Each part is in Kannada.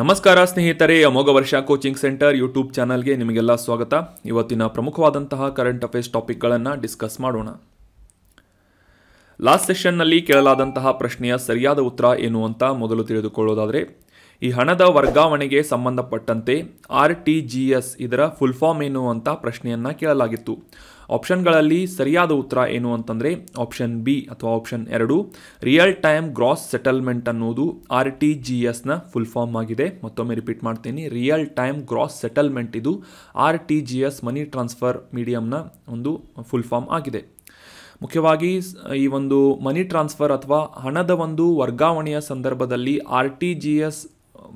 ನಮಸ್ಕಾರ ಸ್ನೇಹಿತರೆ ಅಮೋಘ ವರ್ಷ ಕೋಚಿಂಗ್ ಸೆಂಟರ್ ಯೂಟ್ಯೂಬ್ ಚಾನಲ್ಗೆ ನಿಮಗೆಲ್ಲ ಸ್ವಾಗತ ಇವತ್ತಿನ ಪ್ರಮುಖವಾದಂತಹ ಕರೆಂಟ್ ಅಫೇರ್ಸ್ ಟಾಪಿಕ್ಗಳನ್ನು ಡಿಸ್ಕಸ್ ಮಾಡೋಣ ಲಾಸ್ಟ್ ಸೆಷನ್ನಲ್ಲಿ ಕೇಳಲಾದಂತಹ ಪ್ರಶ್ನೆಯ ಸರಿಯಾದ ಉತ್ತರ ಏನು ಅಂತ ಮೊದಲು ತಿಳಿದುಕೊಳ್ಳೋದಾದರೆ ಈ ಹಣದ ವರ್ಗಾವಣೆಗೆ ಸಂಬಂಧಪಟ್ಟಂತೆ ಆರ್ ಟಿ ಜಿ ಎಸ್ ಇದರ ಫುಲ್ ಫಾರ್ಮ್ ಏನು ಅಂತ ಪ್ರಶ್ನೆಯನ್ನು ಕೇಳಲಾಗಿತ್ತು ಆಪ್ಷನ್ಗಳಲ್ಲಿ ಸರಿಯಾದ ಉತ್ತರ ಏನು ಅಂತಂದರೆ ಆಪ್ಷನ್ ಬಿ ಅಥವಾ ಆಪ್ಷನ್ ಎರಡು ರಿಯಲ್ ಟೈಮ್ ಗ್ರಾಸ್ ಸೆಟಲ್ಮೆಂಟ್ ಅನ್ನೋದು ಆರ್ ಟಿ ಜಿ ಎಸ್ನ ಫುಲ್ ಫಾರ್ಮ್ ಆಗಿದೆ ಮತ್ತೊಮ್ಮೆ ರಿಪೀಟ್ ಮಾಡ್ತೀನಿ ರಿಯಲ್ ಟೈಮ್ ಗ್ರಾಸ್ ಸೆಟಲ್ಮೆಂಟ್ ಇದು R T G S money transfer ಮೀಡಿಯಮ್ನ ಒಂದು ಫುಲ್ ಫಾರ್ಮ್ ಆಗಿದೆ ಮುಖ್ಯವಾಗಿ ಈ ಒಂದು ಮನಿ ಟ್ರಾನ್ಸ್ಫರ್ ಅಥವಾ ಹಣದ ಒಂದು ವರ್ಗಾವಣೆಯ ಸಂದರ್ಭದಲ್ಲಿ ಆರ್ ಟಿ ಜಿ ಎಸ್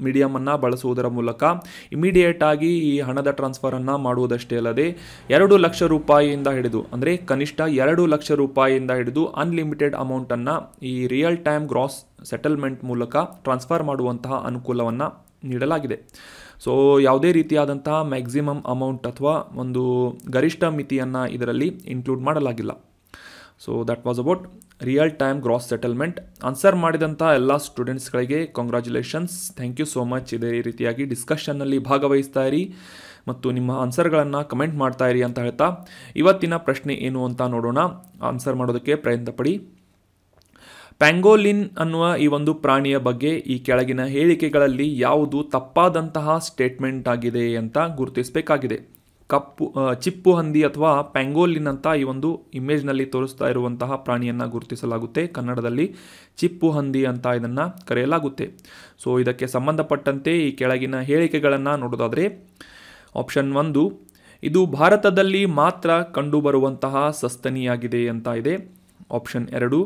ಮೀಡಿಯಮನ್ನು ಬಳಸುವುದರ ಮೂಲಕ ಇಮಿಡಿಯೇಟ್ ಆಗಿ ಈ ಹಣದ ಟ್ರಾನ್ಸ್ಫರನ್ನು ಮಾಡುವುದಷ್ಟೇ ಅಲ್ಲದೆ ಎರಡು ಲಕ್ಷ ರೂಪಾಯಿಯಿಂದ ಹಿಡಿದು ಅಂದರೆ ಕನಿಷ್ಠ ಎರಡು ಲಕ್ಷ ರೂಪಾಯಿಯಿಂದ ಹಿಡಿದು ಅನ್ಲಿಮಿಟೆಡ್ ಅಮೌಂಟನ್ನು ಈ ರಿಯಲ್ ಟೈಮ್ ಗ್ರಾಸ್ ಸೆಟಲ್ಮೆಂಟ್ ಮೂಲಕ ಟ್ರಾನ್ಸ್ಫರ್ ಮಾಡುವಂತಹ ಅನುಕೂಲವನ್ನು ನೀಡಲಾಗಿದೆ ಸೊ ಯಾವುದೇ ರೀತಿಯಾದಂತಹ ಮ್ಯಾಕ್ಸಿಮಮ್ ಅಮೌಂಟ್ ಅಥವಾ ಒಂದು ಗರಿಷ್ಠ ಮಿತಿಯನ್ನು ಇದರಲ್ಲಿ ಇನ್ಕ್ಲೂಡ್ ಮಾಡಲಾಗಿಲ್ಲ so that was about real time gross settlement answer ಮಾಡಿದಂಥ ಎಲ್ಲ ಸ್ಟೂಡೆಂಟ್ಸ್ಗಳಿಗೆ congratulations thank you so much ಇದೇ ರೀತಿಯಾಗಿ ಡಿಸ್ಕಷನ್ನಲ್ಲಿ ಭಾಗವಹಿಸ್ತಾ ಇರಿ ಮತ್ತು ನಿಮ್ಮ ಆನ್ಸರ್ಗಳನ್ನು ಕಮೆಂಟ್ ಮಾಡ್ತಾ ಇರಿ ಅಂತ ಹೇಳ್ತಾ ಇವತ್ತಿನ ಪ್ರಶ್ನೆ ಏನು ಅಂತ ನೋಡೋಣ ಆನ್ಸರ್ ಮಾಡೋದಕ್ಕೆ ಪ್ರಯತ್ನ ಪಡಿ ಪ್ಯಾಂಗೋಲಿನ್ ಅನ್ನುವ ಈ ಒಂದು ಪ್ರಾಣಿಯ ಬಗ್ಗೆ ಈ ಕೆಳಗಿನ ಹೇಳಿಕೆಗಳಲ್ಲಿ ಯಾವುದು ತಪ್ಪಾದಂತಹ ಸ್ಟೇಟ್ಮೆಂಟ್ ಆಗಿದೆ ಅಂತ ಗುರುತಿಸಬೇಕಾಗಿದೆ ಕಪ್ಪು ಚಿಪ್ಪು ಹಂದಿ ಅಥವಾ ಪ್ಯಾಂಗೋಲಿನ್ ಅಂತ ಈ ಒಂದು ಇಮೇಜ್ನಲ್ಲಿ ತೋರಿಸ್ತಾ ಇರುವಂತಹ ಪ್ರಾಣಿಯನ್ನು ಗುರುತಿಸಲಾಗುತ್ತೆ ಕನ್ನಡದಲ್ಲಿ ಚಿಪ್ಪು ಹಂದಿ ಅಂತ ಇದನ್ನು ಕರೆಯಲಾಗುತ್ತೆ ಸೊ ಇದಕ್ಕೆ ಸಂಬಂಧಪಟ್ಟಂತೆ ಈ ಕೆಳಗಿನ ಹೇಳಿಕೆಗಳನ್ನು ನೋಡೋದಾದರೆ ಆಪ್ಷನ್ ಒಂದು ಇದು ಭಾರತದಲ್ಲಿ ಮಾತ್ರ ಕಂಡುಬರುವಂತಹ ಸಸ್ತನಿಯಾಗಿದೆ ಅಂತ ಇದೆ ಆಪ್ಷನ್ ಎರಡು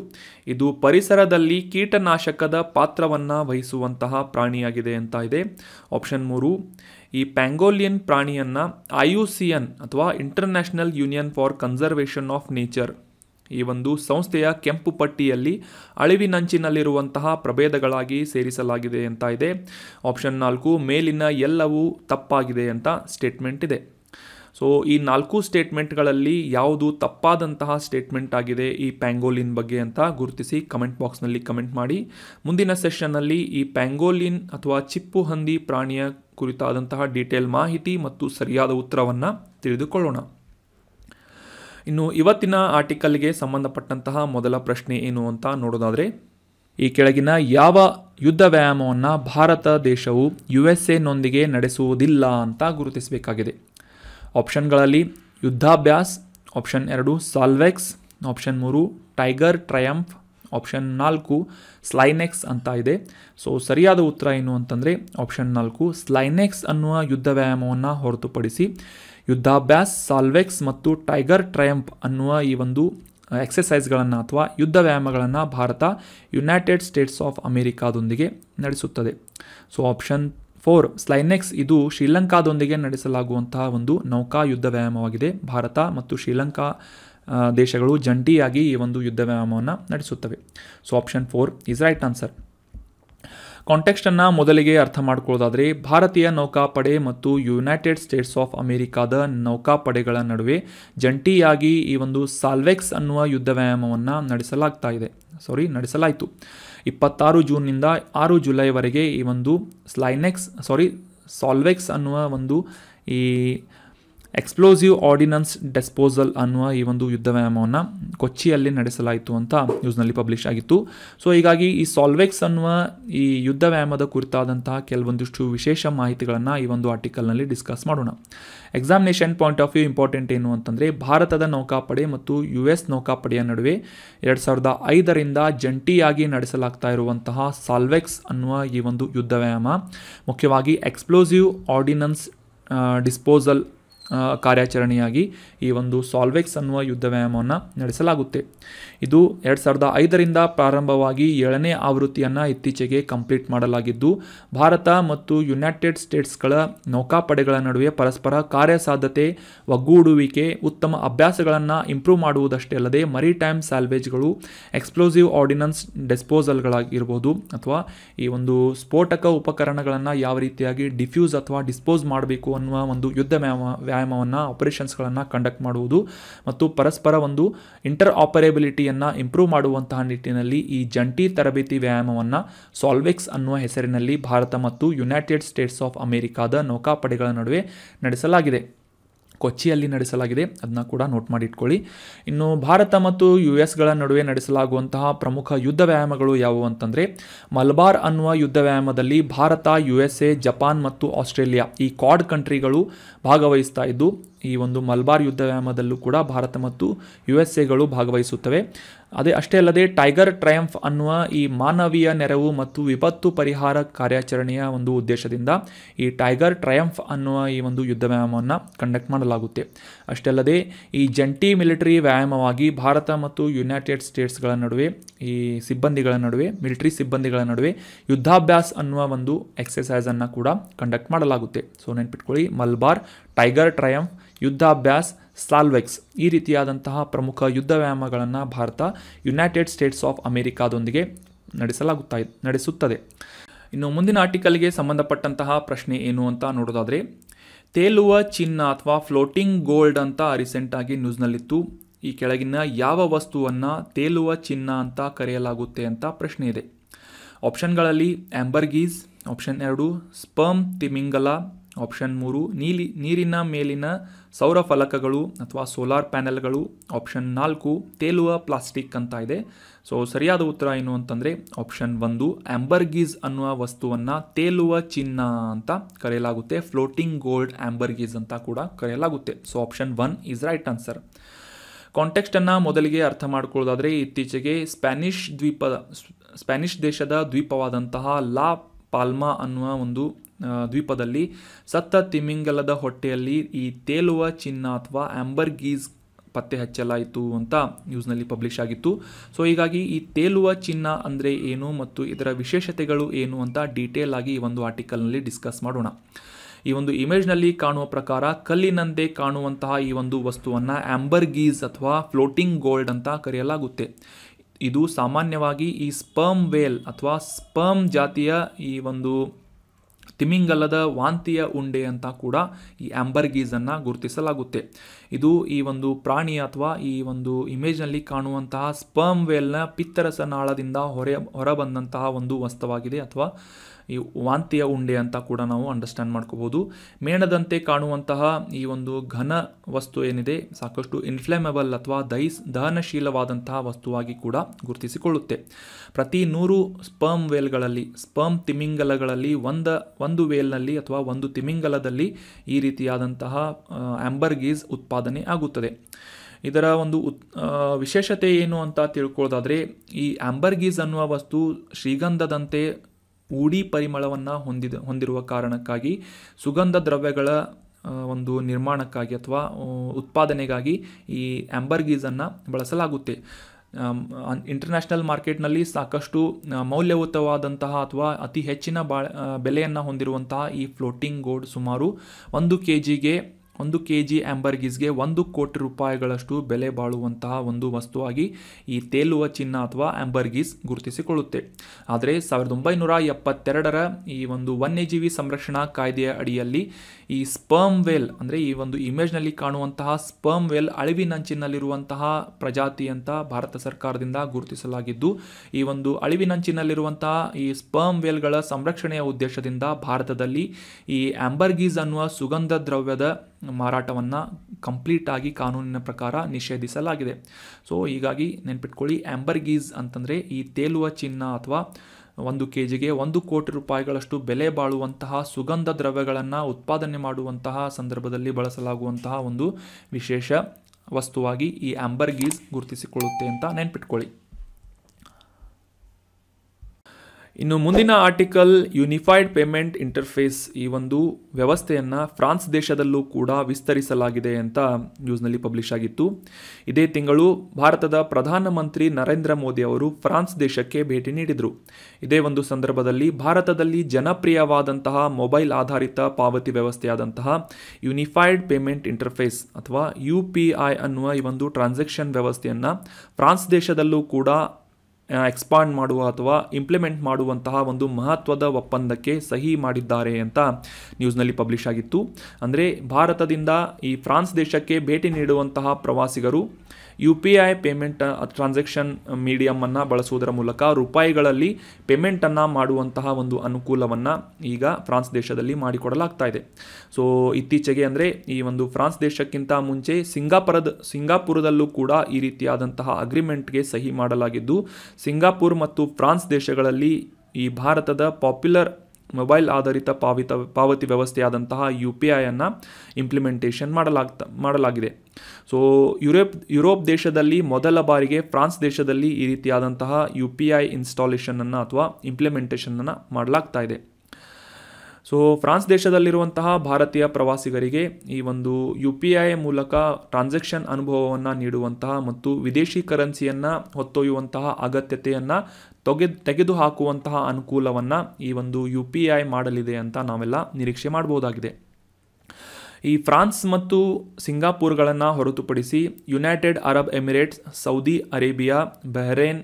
ಇದು ಪರಿಸರದಲ್ಲಿ ಕೀಟನಾಶಕದ ಪಾತ್ರವನ್ನು ವಹಿಸುವಂತಹ ಪ್ರಾಣಿಯಾಗಿದೆ ಅಂತ ಇದೆ ಆಪ್ಷನ್ ಮೂರು ಈ ಪ್ಯಾಂಗೋಲಿಯನ್ ಪ್ರಾಣಿಯನ್ನು ಐ ಯು ಸಿ ಎನ್ ಅಥವಾ International Union for Conservation of Nature ಈ ಒಂದು ಸಂಸ್ಥೆಯ ಕೆಂಪು ಪಟ್ಟಿಯಲ್ಲಿ ಅಳಿವಿನಂಚಿನಲ್ಲಿರುವಂತಹ ಪ್ರಭೇದಗಳಾಗಿ ಸೇರಿಸಲಾಗಿದೆ ಅಂತ ಇದೆ ಆಪ್ಷನ್ ನಾಲ್ಕು ಮೇಲಿನ ಎಲ್ಲವೂ ತಪ್ಪಾಗಿದೆ ಅಂತ ಸ್ಟೇಟ್ಮೆಂಟ್ ಇದೆ ಸೊ ಈ ನಾಲ್ಕು ಸ್ಟೇಟ್ಮೆಂಟ್ಗಳಲ್ಲಿ ಯಾವುದು ತಪ್ಪಾದಂತಹ ಸ್ಟೇಟ್ಮೆಂಟ್ ಆಗಿದೆ ಈ ಪ್ಯಾಂಗೋಲಿನ್ ಬಗ್ಗೆ ಅಂತ ಗುರುತಿಸಿ ಕಮೆಂಟ್ ಬಾಕ್ಸ್ನಲ್ಲಿ ಕಮೆಂಟ್ ಮಾಡಿ ಮುಂದಿನ ಸೆಷನ್ನಲ್ಲಿ ಈ ಪ್ಯಾಂಗೋಲಿನ್ ಅಥವಾ ಚಿಪ್ಪು ಹಂದಿ ಪ್ರಾಣಿಯ ಕುರಿತಾದಂತಹ ಡೀಟೇಲ್ ಮಾಹಿತಿ ಮತ್ತು ಸರಿಯಾದ ಉತ್ತರವನ್ನು ತಿಳಿದುಕೊಳ್ಳೋಣ ಇನ್ನು ಇವತ್ತಿನ ಆರ್ಟಿಕಲ್ಗೆ ಸಂಬಂಧಪಟ್ಟಂತಹ ಮೊದಲ ಪ್ರಶ್ನೆ ಏನು ಅಂತ ನೋಡೋದಾದರೆ ಈ ಕೆಳಗಿನ ಯಾವ ಯುದ್ಧ ವ್ಯಾಯಾಮವನ್ನು ಭಾರತ ದೇಶವು ಯು ಎಸ್ ಎನೊಂದಿಗೆ ನಡೆಸುವುದಿಲ್ಲ ಅಂತ ಗುರುತಿಸಬೇಕಾಗಿದೆ ಆಪ್ಷನ್ಗಳಲ್ಲಿ ಯುದ್ಧಾಭ್ಯಾಸ್ ಆಪ್ಷನ್ ಎರಡು ಸಾಲ್ವೆಕ್ಸ್ ಆಪ್ಷನ್ ಮೂರು ಟೈಗರ್ ಟ್ರಯಂಫ್ ಆಪ್ಷನ್ ನಾಲ್ಕು ಸ್ಲೈನೆಕ್ಸ್ ಅಂತ ಇದೆ ಸೊ ಸರಿಯಾದ ಉತ್ತರ ಏನು ಅಂತಂದರೆ ಆಪ್ಷನ್ ನಾಲ್ಕು ಸ್ಲೈನೆಕ್ಸ್ ಅನ್ನುವ ಯುದ್ಧ ವ್ಯಾಯಾಮವನ್ನು ಹೊರತುಪಡಿಸಿ ಯುದ್ಧಾಭ್ಯಾಸ್ ಸಾಲ್ವೆಕ್ಸ್ ಮತ್ತು ಟೈಗರ್ ಟ್ರಯಂಪ್ ಅನ್ನುವ ಈ ಒಂದು ಎಕ್ಸಸೈಸ್ಗಳನ್ನು ಅಥವಾ ಯುದ್ಧ ವ್ಯಾಯಾಮಗಳನ್ನು ಭಾರತ ಯುನೈಟೆಡ್ ಸ್ಟೇಟ್ಸ್ ಆಫ್ ಅಮೇರಿಕಾದೊಂದಿಗೆ ನಡೆಸುತ್ತದೆ ಸೊ ಆಪ್ಷನ್ ಫೋರ್ ಸ್ಲೈನೆಕ್ಸ್ ಇದು ಶ್ರೀಲಂಕಾದೊಂದಿಗೆ ನಡೆಸಲಾಗುವಂತಹ ಒಂದು ನೌಕಾ ಯುದ್ಧ ವ್ಯಾಯಾಮವಾಗಿದೆ ಭಾರತ ಮತ್ತು ಶ್ರೀಲಂಕಾ ದೇಶಗಳು ಜಂಟಿಯಾಗಿ ಈ ಒಂದು ಯುದ್ಧ ವ್ಯಾಯಾಮವನ್ನು ನಡೆಸುತ್ತವೆ so option four is right answer ಕಾಂಟೆಕ್ಸ್ಟನ್ನು ಮೊದಲಿಗೆ ಅರ್ಥ ಮಾಡ್ಕೊಳ್ಳೋದಾದರೆ ಭಾರತೀಯ ನೌಕಾಪಡೆ ಮತ್ತು ಯುನೈಟೆಡ್ ಸ್ಟೇಟ್ಸ್ ಆಫ್ ಅಮೆರಿಕಾದ ನೌಕಾಪಡೆಗಳ ನಡುವೆ ಜಂಟಿಯಾಗಿ ಈ ಒಂದು ಸಾಲ್ವೆಕ್ಸ್ ಅನ್ನುವ ಯುದ್ಧ ವ್ಯಾಯಾಮವನ್ನು ನಡೆಸಲಾಗ್ತಾ ಇದೆ ಸಾರಿ ನಡೆಸಲಾಯಿತು ಇಪ್ಪತ್ತಾರು ಜೂನ್ನಿಂದ ಆರು ಜುಲೈವರೆಗೆ ಈ ಒಂದು ಸ್ಲೈನೆಕ್ಸ್ ಸಾರಿ ಸಾಲ್ವೆಕ್ಸ್ ಅನ್ನುವ ಒಂದು ಈ ಎಕ್ಸ್ಪ್ಲೋಸಿವ್ ಆರ್ಡಿನನ್ಸ್ ಡಿಸ್ಪೋಸಲ್ ಅನ್ನುವ ಈ ಒಂದು ಯುದ್ಧ ವ್ಯಾಯಾಮವನ್ನು ಕೊಚ್ಚಿಯಲ್ಲಿ ನಡೆಸಲಾಯಿತು ಅಂತ ನ್ಯೂಸ್ನಲ್ಲಿ ಪಬ್ಲಿಷ್ ಆಗಿತ್ತು ಸೊ ಹೀಗಾಗಿ ಈ ಸಾಲ್ವೆಕ್ಸ್ ಅನ್ನುವ ಈ ಯುದ್ಧ ವ್ಯಾಯಾಮದ ಕುರಿತಾದಂತಹ ಕೆಲವೊಂದಿಷ್ಟು ವಿಶೇಷ ಮಾಹಿತಿಗಳನ್ನು ಈ ಒಂದು ಆರ್ಟಿಕಲ್ನಲ್ಲಿ ಡಿಸ್ಕಸ್ ಮಾಡೋಣ examination point of view important ಏನು ಅಂತಂದರೆ ಭಾರತದ ನೌಕಾಪಡೆ ಮತ್ತು ಯು ಎಸ್ ನೌಕಾಪಡೆಯ ನಡುವೆ ಎರಡು ಸಾವಿರದ ಐದರಿಂದ ಜಂಟಿಯಾಗಿ ನಡೆಸಲಾಗ್ತಾ ಇರುವಂತಹ ಸಾಲ್ವೆಕ್ಸ್ ಅನ್ನುವ ಈ ಒಂದು ಯುದ್ಧ ವ್ಯಾಯಾಮ ಮುಖ್ಯವಾಗಿ ಎಕ್ಸ್ಪ್ಲೋಸಿವ್ ಆರ್ಡಿನನ್ಸ್ ಡಿಸ್ಪೋಸಲ್ ಕಾರ್ಯಾಚರಣೆಯಾಗಿ ಈ ಒಂದು ಸಾಲ್ವೆಕ್ಸ್ ಅನ್ನುವ ಯುದ್ಧ ವ್ಯಾಯಾಮವನ್ನು ನಡೆಸಲಾಗುತ್ತೆ ಇದು ಎರಡು ಸಾವಿರದ ಐದರಿಂದ ಪ್ರಾರಂಭವಾಗಿ ಏಳನೇ ಆವೃತ್ತಿಯನ್ನು ಇತ್ತೀಚೆಗೆ ಕಂಪ್ಲೀಟ್ ಮಾಡಲಾಗಿದ್ದು ಭಾರತ ಮತ್ತು ಯುನೈಟೆಡ್ ಸ್ಟೇಟ್ಸ್ಗಳ ನೌಕಾಪಡೆಗಳ ನಡುವೆ ಪರಸ್ಪರ ಕಾರ್ಯಸಾಧ್ಯತೆ ಒಗ್ಗೂಡುವಿಕೆ ಉತ್ತಮ ಅಭ್ಯಾಸಗಳನ್ನು ಇಂಪ್ರೂವ್ ಮಾಡುವುದಷ್ಟೇ ಅಲ್ಲದೆ ಮರಿ ಟೈಮ್ ಸ್ಯಾಲ್ವೇಜ್ಗಳು ಎಕ್ಸ್ಪ್ಲೋಸಿವ್ ಆರ್ಡಿನೆನ್ಸ್ ಡಿಸ್ಪೋಸಲ್ಗಳಾಗಿರ್ಬೋದು ಅಥವಾ ಈ ಒಂದು ಸ್ಫೋಟಕ ಉಪಕರಣಗಳನ್ನು ಯಾವ ರೀತಿಯಾಗಿ ಡಿಫ್ಯೂಸ್ ಅಥವಾ ಡಿಸ್ಪೋಸ್ ಮಾಡಬೇಕು ಅನ್ನುವ ಒಂದು ಯುದ್ಧ ವ್ಯಾಯಾಮ ವ್ಯಾಯಾಮವನ್ನು ಆಪರೇಷನ್ಸ್ಗಳನ್ನು ಕಂಡಕ್ಟ್ ಮಾಡುವುದು ಮತ್ತು ಪರಸ್ಪರ ಒಂದು ಇಂಟರ್ ಆಪರೇಬಿಲಿಟಿಯನ್ನು ಇಂಪ್ರೂವ್ ಮಾಡುವಂತಹ ನಿಟ್ಟಿನಲ್ಲಿ ಈ ಜಂಟಿ ತರಬೇತಿ ವ್ಯಾಯಾಮವನ್ನು ಸಾಲ್ವೆಕ್ಸ್ ಅನ್ನುವ ಹೆಸರಿನಲ್ಲಿ ಭಾರತ ಮತ್ತು ಯುನೈಟೆಡ್ ಸ್ಟೇಟ್ಸ್ ಆಫ್ ಅಮೆರಿಕಾದ ನೌಕಾಪಡೆಗಳ ನಡುವೆ ನಡೆಸಲಾಗಿದೆ ಕೊಚ್ಚಿಯಲ್ಲಿ ನಡೆಸಲಾಗಿದೆ ಅದನ್ನ ಕೂಡ ನೋಟ್ ಮಾಡಿ ಇಟ್ಕೊಳ್ಳಿ ಇನ್ನು ಭಾರತ ಮತ್ತು ಯು ಎಸ್ಗಳ ನಡುವೆ ನಡೆಸಲಾಗುವಂತಹ ಪ್ರಮುಖ ಯುದ್ಧ ವ್ಯಾಯಾಮಗಳು ಯಾವುವು ಅಂತಂದರೆ ಮಲ್ಬಾರ್ ಅನ್ನುವ ಯುದ್ಧ ವ್ಯಾಯಾಮದಲ್ಲಿ Bharat U S A Japan ಮತ್ತು ಆಸ್ಟ್ರೇಲಿಯಾ ಈ ಕಾಡ್ ಕಂಟ್ರಿಗಳು ಭಾಗವಹಿಸ್ತಾ ಇದ್ದು ಈ ಒಂದು ಮಲ್ಬಾರ್ ಯುದ್ಧ ವ್ಯಾಯಾಮದಲ್ಲೂ ಕೂಡ ಭಾರತ ಮತ್ತು ಯು ಎಸ್ ಎಗಳು ಭಾಗವಹಿಸುತ್ತವೆ ಅದೇ ಅಷ್ಟೇ ಅಲ್ಲದೆ ಟೈಗರ್ ಟ್ರಯಂಫ್ ಅನ್ನುವ ಈ ಮಾನವೀಯ ನೆರವು ಮತ್ತು ವಿಪತ್ತು ಪರಿಹಾರ ಕಾರ್ಯಾಚರಣೆಯ ಒಂದು ಉದ್ದೇಶದಿಂದ ಈ ಟೈಗರ್ ಟ್ರಯಂಫ್ ಅನ್ನುವ ಈ ಒಂದು ಯುದ್ಧ ವ್ಯಾಯಾಮವನ್ನು ಕಂಡಕ್ಟ್ ಮಾಡಲಾಗುತ್ತೆ ಅಷ್ಟೇ ಅಲ್ಲದೆ ಈ ಜಂಟಿ ಮಿಲಿಟರಿ ವ್ಯಾಯಾಮವಾಗಿ ಭಾರತ ಮತ್ತು ಯುನೈಟೆಡ್ ಸ್ಟೇಟ್ಸ್ಗಳ ನಡುವೆ ಈ ಸಿಬ್ಬಂದಿಗಳ ನಡುವೆ ಮಿಲಿಟರಿ ಸಿಬ್ಬಂದಿಗಳ ನಡುವೆ ಯುದ್ಧಾಭ್ಯಾಸ ಅನ್ನುವ ಒಂದು ಎಕ್ಸಸೈಸನ್ನು ಕೂಡ ಕಂಡಕ್ಟ್ ಮಾಡಲಾಗುತ್ತೆ ಸೊ ನೆನ್ಪಿಟ್ಕೊಳ್ಳಿ Malabar Tiger Triumph Yudh Abhyas SALVEX ಈ ರೀತಿಯಾದಂತಹ ಪ್ರಮುಖ ಯುದ್ಧ ವ್ಯಾಯಾಮಗಳನ್ನು ಭಾರತ ಯುನೈಟೆಡ್ ಸ್ಟೇಟ್ಸ್ ಆಫ್ ಅಮೇರಿಕಾದೊಂದಿಗೆ ನಡೆಸಲಾಗುತ್ತಾ ನಡೆಸುತ್ತದೆ ಇನ್ನು ಮುಂದಿನ ಆರ್ಟಿಕಲ್ಗೆ ಸಂಬಂಧಪಟ್ಟಂತಹ ಪ್ರಶ್ನೆ ಏನು ಅಂತ ನೋಡೋದಾದರೆ ತೇಲುವ ಚಿನ್ನ ಅಥವಾ ಫ್ಲೋಟಿಂಗ್ ಗೋಲ್ಡ್ ಅಂತ ರೀಸೆಂಟಾಗಿ ನ್ಯೂಸ್ನಲ್ಲಿತ್ತು ಈ ಕೆಳಗಿನ ಯಾವ ವಸ್ತುವನ್ನು ತೇಲುವ ಚಿನ್ನ ಅಂತ ಕರೆಯಲಾಗುತ್ತೆ ಅಂತ ಪ್ರಶ್ನೆ ಇದೆ ಆಪ್ಷನ್ಗಳಲ್ಲಿ ಆ್ಯಂಬರ್ಗೀಸ್ ಆಪ್ಷನ್ ಎರಡು ಸ್ಪರ್ಮ್ ತಿಮಿಂಗಲ ಆಪ್ಷನ್ ಮೂರು ನೀಲಿ ನೀರಿನ ಮೇಲಿನ ಸೌರ ಫಲಕಗಳು ಅಥವಾ ಸೋಲಾರ್ ಪ್ಯಾನೆಲ್ಗಳು ಆಪ್ಷನ್ ನಾಲ್ಕು ತೇಲುವ ಪ್ಲಾಸ್ಟಿಕ್ ಅಂತ ಇದೆ ಸೊ ಸರಿಯಾದ ಉತ್ತರ ಏನು ಅಂತಂದರೆ ಆಪ್ಷನ್ ಒಂದು ಆ್ಯಂಬರ್ಗೀಸ್ ಅನ್ನುವ ವಸ್ತುವನ್ನು ತೇಲುವ ಚಿನ್ನ ಅಂತ ಕರೆಯಲಾಗುತ್ತೆ ಫ್ಲೋಟಿಂಗ್ ಗೋಲ್ಡ್ ಆ್ಯಂಬರ್ಗೀಸ್ ಅಂತ ಕೂಡ ಕರೆಯಲಾಗುತ್ತೆ so option one is right answer ಕಾಂಟೆಕ್ಸ್ಟನ್ನು ಮೊದಲಿಗೆ ಅರ್ಥ ಮಾಡ್ಕೊಳ್ಳೋದಾದರೆ ಇತ್ತೀಚೆಗೆ ಸ್ಪ್ಯಾನಿಷ್ ದ್ವೀಪದ ಸ್ಪ್ಯಾನಿಷ್ ದೇಶದ ದ್ವೀಪವಾದಂತಹ ಲಾ ಪಾಲ್ಮಾ ಅನ್ನುವ ಒಂದು ದ್ವೀಪದಲ್ಲಿ ಸತ್ತ ತಿಮಿಂಗಲದ ಹೊಟ್ಟೆಯಲ್ಲಿ ಈ ತೇಲುವ ಚಿನ್ನ ಅಥವಾ ಆಂಬರ್ಗೀಸ್ ಪತ್ತೆ ಹಚ್ಚಲಾಯಿತು ಅಂತ ನ್ಯೂಸ್ನಲ್ಲಿ ಪಬ್ಲಿಷ್ ಆಗಿತ್ತು ಸೊ ಹೀಗಾಗಿ ಈ ತೇಲುವ ಚಿನ್ನ ಅಂದರೆ ಏನು ಮತ್ತು ಇದರ ವಿಶೇಷತೆಗಳು ಏನು ಅಂತ ಡೀಟೇಲ್ ಆಗಿ ಈ ಒಂದು ಆರ್ಟಿಕಲ್ನಲ್ಲಿ ಡಿಸ್ಕಸ್ ಮಾಡೋಣ ಈ ಒಂದು ಇಮೇಜ್ನಲ್ಲಿ ಕಾಣುವ ಪ್ರಕಾರ ಕಲ್ಲಿನಂತೆ ಕಾಣುವಂತಹ ಈ ಒಂದು ವಸ್ತುವನ್ನು ಆಂಬರ್ಗೀಸ್ ಅಥವಾ ಫ್ಲೋಟಿಂಗ್ ಗೋಲ್ಡ್ ಅಂತ ಕರೆಯಲಾಗುತ್ತೆ ಇದು ಸಾಮಾನ್ಯವಾಗಿ ಈ ಸ್ಪರ್ಮ್ ವೇಲ್ ಅಥವಾ ಸ್ಪರ್ಮ್ ಜಾತಿಯ ಈ ಒಂದು ತಿಮಿಂಗಲದ ವಾಂತಿಯ ಉಂಡೆ ಅಂತ ಕೂಡ ಈ ಆಂಬರ್ಗೀಸನ್ನು ಗುರುತಿಸಲಾಗುತ್ತೆ ಇದು ಈ ಒಂದು ಪ್ರಾಣಿ ಅಥವಾ ಈ ಒಂದು ಇಮೇಜ್ನಲ್ಲಿ ಕಾಣುವಂತಹ ಸ್ಪರ್ಮ್ ವೇಲ್ನ ನಾಳದಿಂದ ಹೊರ ಹೊರಬಂದಂತಹ ಒಂದು ವಸ್ತುವಾಗಿದೆ ಅಥವಾ ಈ ವಾಂತಿಯ ಉಂಡೆ ಅಂತ ಕೂಡ ನಾವು ಅಂಡರ್ಸ್ಟ್ಯಾಂಡ್ ಮಾಡ್ಕೋಬೋದು ಮೇಣದಂತೆ ಕಾಣುವಂತಹ ಈ ಒಂದು ಘನ ವಸ್ತು ಏನಿದೆ ಸಾಕಷ್ಟು ಇನ್ಫ್ಲೇಮಬಲ್ ಅಥವಾ ದೈಸ್ ದಹನಶೀಲವಾದಂತಹ ವಸ್ತುವಾಗಿ ಕೂಡ ಗುರುತಿಸಿಕೊಳ್ಳುತ್ತೆ ಪ್ರತಿ ನೂರು ಸ್ಪರ್ಮ್ ವೇಲ್ಗಳಲ್ಲಿ ಸ್ಪರ್ಮ್ ತಿಮಿಂಗಲಗಳಲ್ಲಿ ಒಂದ ಒಂದು ವೇಲ್ನಲ್ಲಿ ಅಥವಾ ಒಂದು ತಿಮಿಂಗಲದಲ್ಲಿ ಈ ರೀತಿಯಾದಂತಹ ಆಂಬರ್ಗೀಸ್ ಉತ್ಪಾದನೆ ಆಗುತ್ತದೆ ಇದರ ಒಂದು ಉತ್ ವಿಶೇಷತೆ ಏನು ಅಂತ ತಿಳ್ಕೊಳ್ಳೋದಾದರೆ ಈ ಆಂಬರ್ಗೀಸ್ ಅನ್ನುವ ವಸ್ತು ಶ್ರೀಗಂಧದಂತೆ ಊಡಿ ಪರಿಮಳವನ್ನು ಹೊಂದಿದ ಹೊಂದಿರುವ ಕಾರಣಕ್ಕಾಗಿ ಸುಗಂಧ ದ್ರವ್ಯಗಳ ಒಂದು ನಿರ್ಮಾಣಕ್ಕಾಗಿ ಅಥವಾ ಉತ್ಪಾದನೆಗಾಗಿ ಈ ಆ್ಯಂಬರ್ಗೀಸನ್ನು ಬಳಸಲಾಗುತ್ತೆ ಇಂಟರ್ನ್ಯಾಷನಲ್ ಮಾರ್ಕೆಟ್ನಲ್ಲಿ ಸಾಕಷ್ಟು ಮೌಲ್ಯಯುತವಾದಂತಹ ಅಥವಾ ಅತಿ ಹೆಚ್ಚಿನ ಬಾ ಬೆಲೆಯನ್ನು ಹೊಂದಿರುವಂತಹ ಈ ಫ್ಲೋಟಿಂಗ್ ಗೋಡ್ ಸುಮಾರು ಒಂದು ಕೆ ಜಿಗೆ ಒಂದು ಕೆ ಜಿ ಆ್ಯಂಬರ್ಗೀಸ್ಗೆ ಒಂದು ಕೋಟಿ ರೂಪಾಯಿಗಳಷ್ಟು ಬೆಲೆ ಬಾಳುವಂತಹ ಒಂದು ವಸ್ತುವಾಗಿ ಈ ತೇಲುವ ಚಿನ್ನ ಅಥವಾ ಆಂಬರ್ಗೀಸ್ ಗುರುತಿಸಿಕೊಳ್ಳುತ್ತೆ ಆದರೆ ಸಾವಿರದ ಒಂಬೈನೂರ ಎಪ್ಪತ್ತೆರಡರ ಈ ಒಂದು ವನ್ಯಜೀವಿ ಸಂರಕ್ಷಣಾ ಕಾಯ್ದೆಯ ಅಡಿಯಲ್ಲಿ ಈ ಸ್ಪರ್ಮ್ ವೇಲ್ ಅಂದರೆ ಈ ಒಂದು ಇಮೇಜ್ನಲ್ಲಿ ಕಾಣುವಂತಹ ಸ್ಪರ್ಮ್ ವೇಲ್ ಅಳಿವಿನಂಚಿನಲ್ಲಿರುವಂತಹ ಪ್ರಜಾತಿ ಅಂತ ಭಾರತ ಸರ್ಕಾರದಿಂದ ಗುರುತಿಸಲಾಗಿದ್ದು ಈ ಒಂದು ಅಳಿವಿನಂಚಿನಲ್ಲಿರುವಂತಹ ಈ ಸ್ಪರ್ಮ್ ವೇಲ್ಗಳ ಸಂರಕ್ಷಣೆಯ ಉದ್ದೇಶದಿಂದ ಭಾರತದಲ್ಲಿ ಈ ಆ್ಯಂಬರ್ಗೀಸ್ ಅನ್ನುವ ಸುಗಂಧ ದ್ರವ್ಯದ ಮಾರಾಟವನ್ನು ಕಂಪ್ಲೀಟಾಗಿ ಕಾನೂನಿನ ಪ್ರಕಾರ ನಿಷೇಧಿಸಲಾಗಿದೆ ಸೊ ಹೀಗಾಗಿ ನೆನ್ಪಿಟ್ಕೊಳ್ಳಿ ಆ್ಯಂಬರ್ಗೀಸ್ ಅಂತಂದರೆ ಈ ತೇಲುವ ಚಿನ್ನ ಅಥವಾ ಒಂದು ಕೆ ಜಿಗೆ ಒಂದು ಕೋಟಿ ರೂಪಾಯಿಗಳಷ್ಟು ಬೆಲೆ ಬಾಳುವಂತಹ ಸುಗಂಧ ದ್ರವ್ಯಗಳನ್ನು ಉತ್ಪಾದನೆ ಮಾಡುವಂತಹ ಸಂದರ್ಭದಲ್ಲಿ ಬಳಸಲಾಗುವಂತಹ ಒಂದು ವಿಶೇಷ ವಸ್ತುವಾಗಿ ಈ ಆಂಬರ್ಗೀಸ್ ಗುರುತಿಸಿಕೊಳ್ಳುತ್ತೆ ಅಂತ ನೆನ್ಪಿಟ್ಕೊಳ್ಳಿ ಇನ್ನು ಮುಂದಿನ ಆರ್ಟಿಕಲ್ ಯುನಿಫೈಡ್ ಪೇಮೆಂಟ್ ಇಂಟರ್ಫೇಸ್ ಈ ಒಂದು ವ್ಯವಸ್ಥೆಯನ್ನು ಫ್ರಾನ್ಸ್ ದೇಶದಲ್ಲೂ ಕೂಡ ವಿಸ್ತರಿಸಲಾಗಿದೆ ಅಂತ ನ್ಯೂಸ್ನಲ್ಲಿ ಪಬ್ಲಿಷ್ ಆಗಿತ್ತು ಇದೇ ತಿಂಗಳು ಭಾರತದ ಪ್ರಧಾನಮಂತ್ರಿ ನರೇಂದ್ರ ಮೋದಿ ಅವರು ಫ್ರಾನ್ಸ್ ದೇಶಕ್ಕೆ ಭೇಟಿ ನೀಡಿದರು ಇದೇ ಒಂದು ಸಂದರ್ಭದಲ್ಲಿ ಭಾರತದಲ್ಲಿ ಜನಪ್ರಿಯವಾದಂತಹ ಮೊಬೈಲ್ ಆಧಾರಿತ ಪಾವತಿ ವ್ಯವಸ್ಥೆಯಾದಂತಹ ಯುನಿಫೈಡ್ ಪೇಮೆಂಟ್ ಇಂಟರ್ಫೇಸ್ ಅಥವಾ ಯು ಪಿ ಐ ಅನ್ನುವ ಈ ಒಂದು ಟ್ರಾನ್ಸಾಕ್ಷನ್ ವ್ಯವಸ್ಥೆಯನ್ನು ಫ್ರಾನ್ಸ್ ದೇಶದಲ್ಲೂ ಕೂಡ ಎಕ್ಸ್ಪಾಂಡ್ ಮಾಡುವ ಅಥವಾ ಇಂಪ್ಲಿಮೆಂಟ್ ಮಾಡುವಂತಹ ಒಂದು ಮಹತ್ವದ ಒಪ್ಪಂದಕ್ಕೆ ಸಹಿ ಮಾಡಿದ್ದಾರೆ ಅಂತ ನ್ಯೂಸ್ನಲ್ಲಿ ಪಬ್ಲಿಷ್ ಆಗಿತ್ತು ಅಂದರೆ ಭಾರತದಿಂದ ಈ ಫ್ರಾನ್ಸ್ ದೇಶಕ್ಕೆ ಭೇಟಿ ನೀಡುವಂತಹ ಪ್ರವಾಸಿಗರು U P I payment transaction ಮೀಡಿಯಮನ್ನು ಬಳಸುವುದರ ಮೂಲಕ ರೂಪಾಯಿಗಳಲ್ಲಿ ಪೇಮೆಂಟನ್ನು ಮಾಡುವಂತಹ ಒಂದು ಅನುಕೂಲವನ್ನು ಈಗ ಫ್ರಾನ್ಸ್ ದೇಶದಲ್ಲಿ ಮಾಡಿಕೊಡಲಾಗ್ತಾ ಇದೆ ಸೊ ಇತ್ತೀಚೆಗೆ ಅಂದರೆ ಈ ಒಂದು ಫ್ರಾನ್ಸ್ ದೇಶಕ್ಕಿಂತ ಮುಂಚೆ ಸಿಂಗಾಪುರದ ಸಿಂಗಾಪುರದಲ್ಲೂ ಕೂಡ ಈ ರೀತಿಯಾದಂತಹ ಅಗ್ರಿಮೆಂಟ್ಗೆ ಸಹಿ ಮಾಡಲಾಗಿದ್ದು ಸಿಂಗಾಪುರ್ ಮತ್ತು ಫ್ರಾನ್ಸ್ ದೇಶಗಳಲ್ಲಿ ಈ ಭಾರತದ ಪಾಪ್ಯುಲರ್ ಮೊಬೈಲ್ ಆಧಾರಿತ ಪಾವಿತ ಪಾವತಿ ವ್ಯವಸ್ಥೆಯಾದಂತಹ ಯು ಪಿ ಅನ್ನು ಇಂಪ್ಲಿಮೆಂಟೇಷನ್ ಮಾಡಲಾಗ್ತಾ ಮಾಡಲಾಗಿದೆ ಸೊ ಯುರೋಪ್ ಯುರೋಪ್ ದೇಶದಲ್ಲಿ ಮೊದಲ ಬಾರಿಗೆ ಫ್ರಾನ್ಸ್ ದೇಶದಲ್ಲಿ ಈ ರೀತಿಯಾದಂತಹ ಯು ಪಿ ಐ ಇನ್ಸ್ಟಾಲೇಷನನ್ನು ಅಥವಾ ಇಂಪ್ಲಿಮೆಂಟೇಷನನ್ನು ಮಾಡಲಾಗ್ತಾ ಇದೆ ಸೊ ಫ್ರಾನ್ಸ್ ದೇಶದಲ್ಲಿರುವಂತಹ ಭಾರತೀಯ ಪ್ರವಾಸಿಗರಿಗೆ ಈ ಒಂದು ಯು ಪಿ ಐ ಮೂಲಕ ಟ್ರಾನ್ಸಾಕ್ಷನ್ ಅನುಭವವನ್ನು ನೀಡುವಂತಹ ಮತ್ತು ವಿದೇಶಿ ಕರೆನ್ಸಿಯನ್ನು ಹೊತ್ತೊಯ್ಯುವಂತಹ ಅಗತ್ಯತೆಯನ್ನು ತೊಗೆ ತೆಗೆದುಹಾಕುವಂತಹ ಅನುಕೂಲವನ್ನು ಈ ಒಂದು ಯು ಪಿ ಐ ಮಾಡಲಿದೆ ಅಂತ ನಾವೆಲ್ಲ ನಿರೀಕ್ಷೆ ಮಾಡಬಹುದಾಗಿದೆ ಈ ಫ್ರಾನ್ಸ್ ಮತ್ತು ಸಿಂಗಾಪುರ್ಗಳನ್ನು ಹೊರತುಪಡಿಸಿ United Arab Emirates Saudi Arabia Bahrain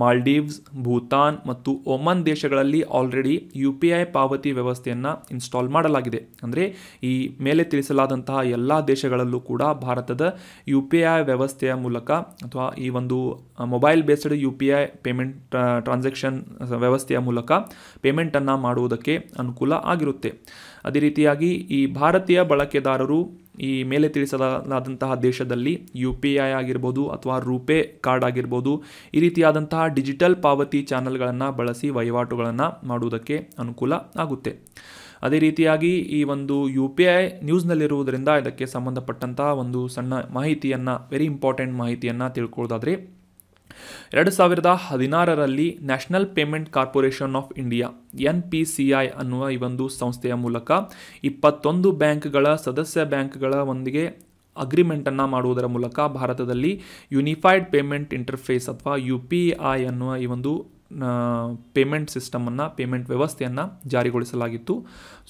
Maldives Bhutan ಮತ್ತು ಒಮನ್ ದೇಶಗಳಲ್ಲಿ ಆಲ್ರೆಡಿ ಯು ಪಿ ಐ ಪಾವತಿ ವ್ಯವಸ್ಥೆಯನ್ನು ಇನ್ಸ್ಟಾಲ್ ಮಾಡಲಾಗಿದೆ ಅಂದರೆ ಈ ಮೇಲೆ ತಿಳಿಸಲಾದಂತಹ ಎಲ್ಲ ದೇಶಗಳಲ್ಲೂ ಕೂಡ ಭಾರತದ ಯು ಪಿ ಐ ವ್ಯವಸ್ಥೆಯ ಮೂಲಕ ಅಥವಾ ಈ ಒಂದು mobile based U P I payment transaction ವ್ಯವಸ್ಥೆಯ ಮೂಲಕ ಪೇಮೆಂಟನ್ನು ಮಾಡುವುದಕ್ಕೆ ಅನುಕೂಲ ಆಗಿರುತ್ತೆ ಅದೇ ರೀತಿಯಾಗಿ ಈ ಭಾರತೀಯ ಬಳಕೆದಾರರು ಈ ಮೇಲೆ ತಿಳಿಸಲಾದಂತಹ ದೇಶದಲ್ಲಿ ಯು ಪಿ ಐ ಆಗಿರ್ಬೋದು ಅಥವಾ ರೂಪೇ ಕಾರ್ಡ್ ಆಗಿರ್ಬೋದು ಈ ರೀತಿಯಾದಂತಹ ಡಿಜಿಟಲ್ ಪಾವತಿ ಚಾನಲ್ಗಳನ್ನು ಬಳಸಿ ವಹಿವಾಟುಗಳನ್ನು ಮಾಡುವುದಕ್ಕೆ ಅನುಕೂಲ ಆಗುತ್ತೆ ಅದೇ ರೀತಿಯಾಗಿ ಈ ಒಂದು ಯು ಪಿ ಐ ನ್ಯೂಸ್ನಲ್ಲಿರುವುದರಿಂದ ಇದಕ್ಕೆ ಸಂಬಂಧಪಟ್ಟಂತಹ ಒಂದು ಸಣ್ಣ ಮಾಹಿತಿಯನ್ನು ವೆರಿ ಇಂಪಾರ್ಟೆಂಟ್ ಮಾಹಿತಿಯನ್ನು ತಿಳ್ಕೊಳ್ಳೋದಾದರೆ ಎರಡು ಸಾವಿರದ ಹದಿನಾರರಲ್ಲಿ National Payment Corporation of India N P C I ಅನ್ನುವ ಈ ಒಂದು ಸಂಸ್ಥೆಯ ಮೂಲಕ ಇಪ್ಪತ್ತೊಂದು ಬ್ಯಾಂಕ್ಗಳ ಸದಸ್ಯ ಬ್ಯಾಂಕ್ಗಳ ಒಂದಿಗೆ ಅಗ್ರಿಮೆಂಟನ್ನು ಮಾಡುವುದರ ಮೂಲಕ ಭಾರತದಲ್ಲಿ ಯುನಿಫೈಡ್ ಪೇಮೆಂಟ್ ಇಂಟರ್ಫೇಸ್ ಅಥವಾ ಯು ಪಿ ಐ ಅನ್ನುವ ಈ ಒಂದು ಪೇಮೆಂಟ್ ಸಿಸ್ಟಮನ್ನು ಪೇಮೆಂಟ್ ವ್ಯವಸ್ಥೆಯನ್ನು ಜಾರಿಗೊಳಿಸಲಾಗಿತ್ತು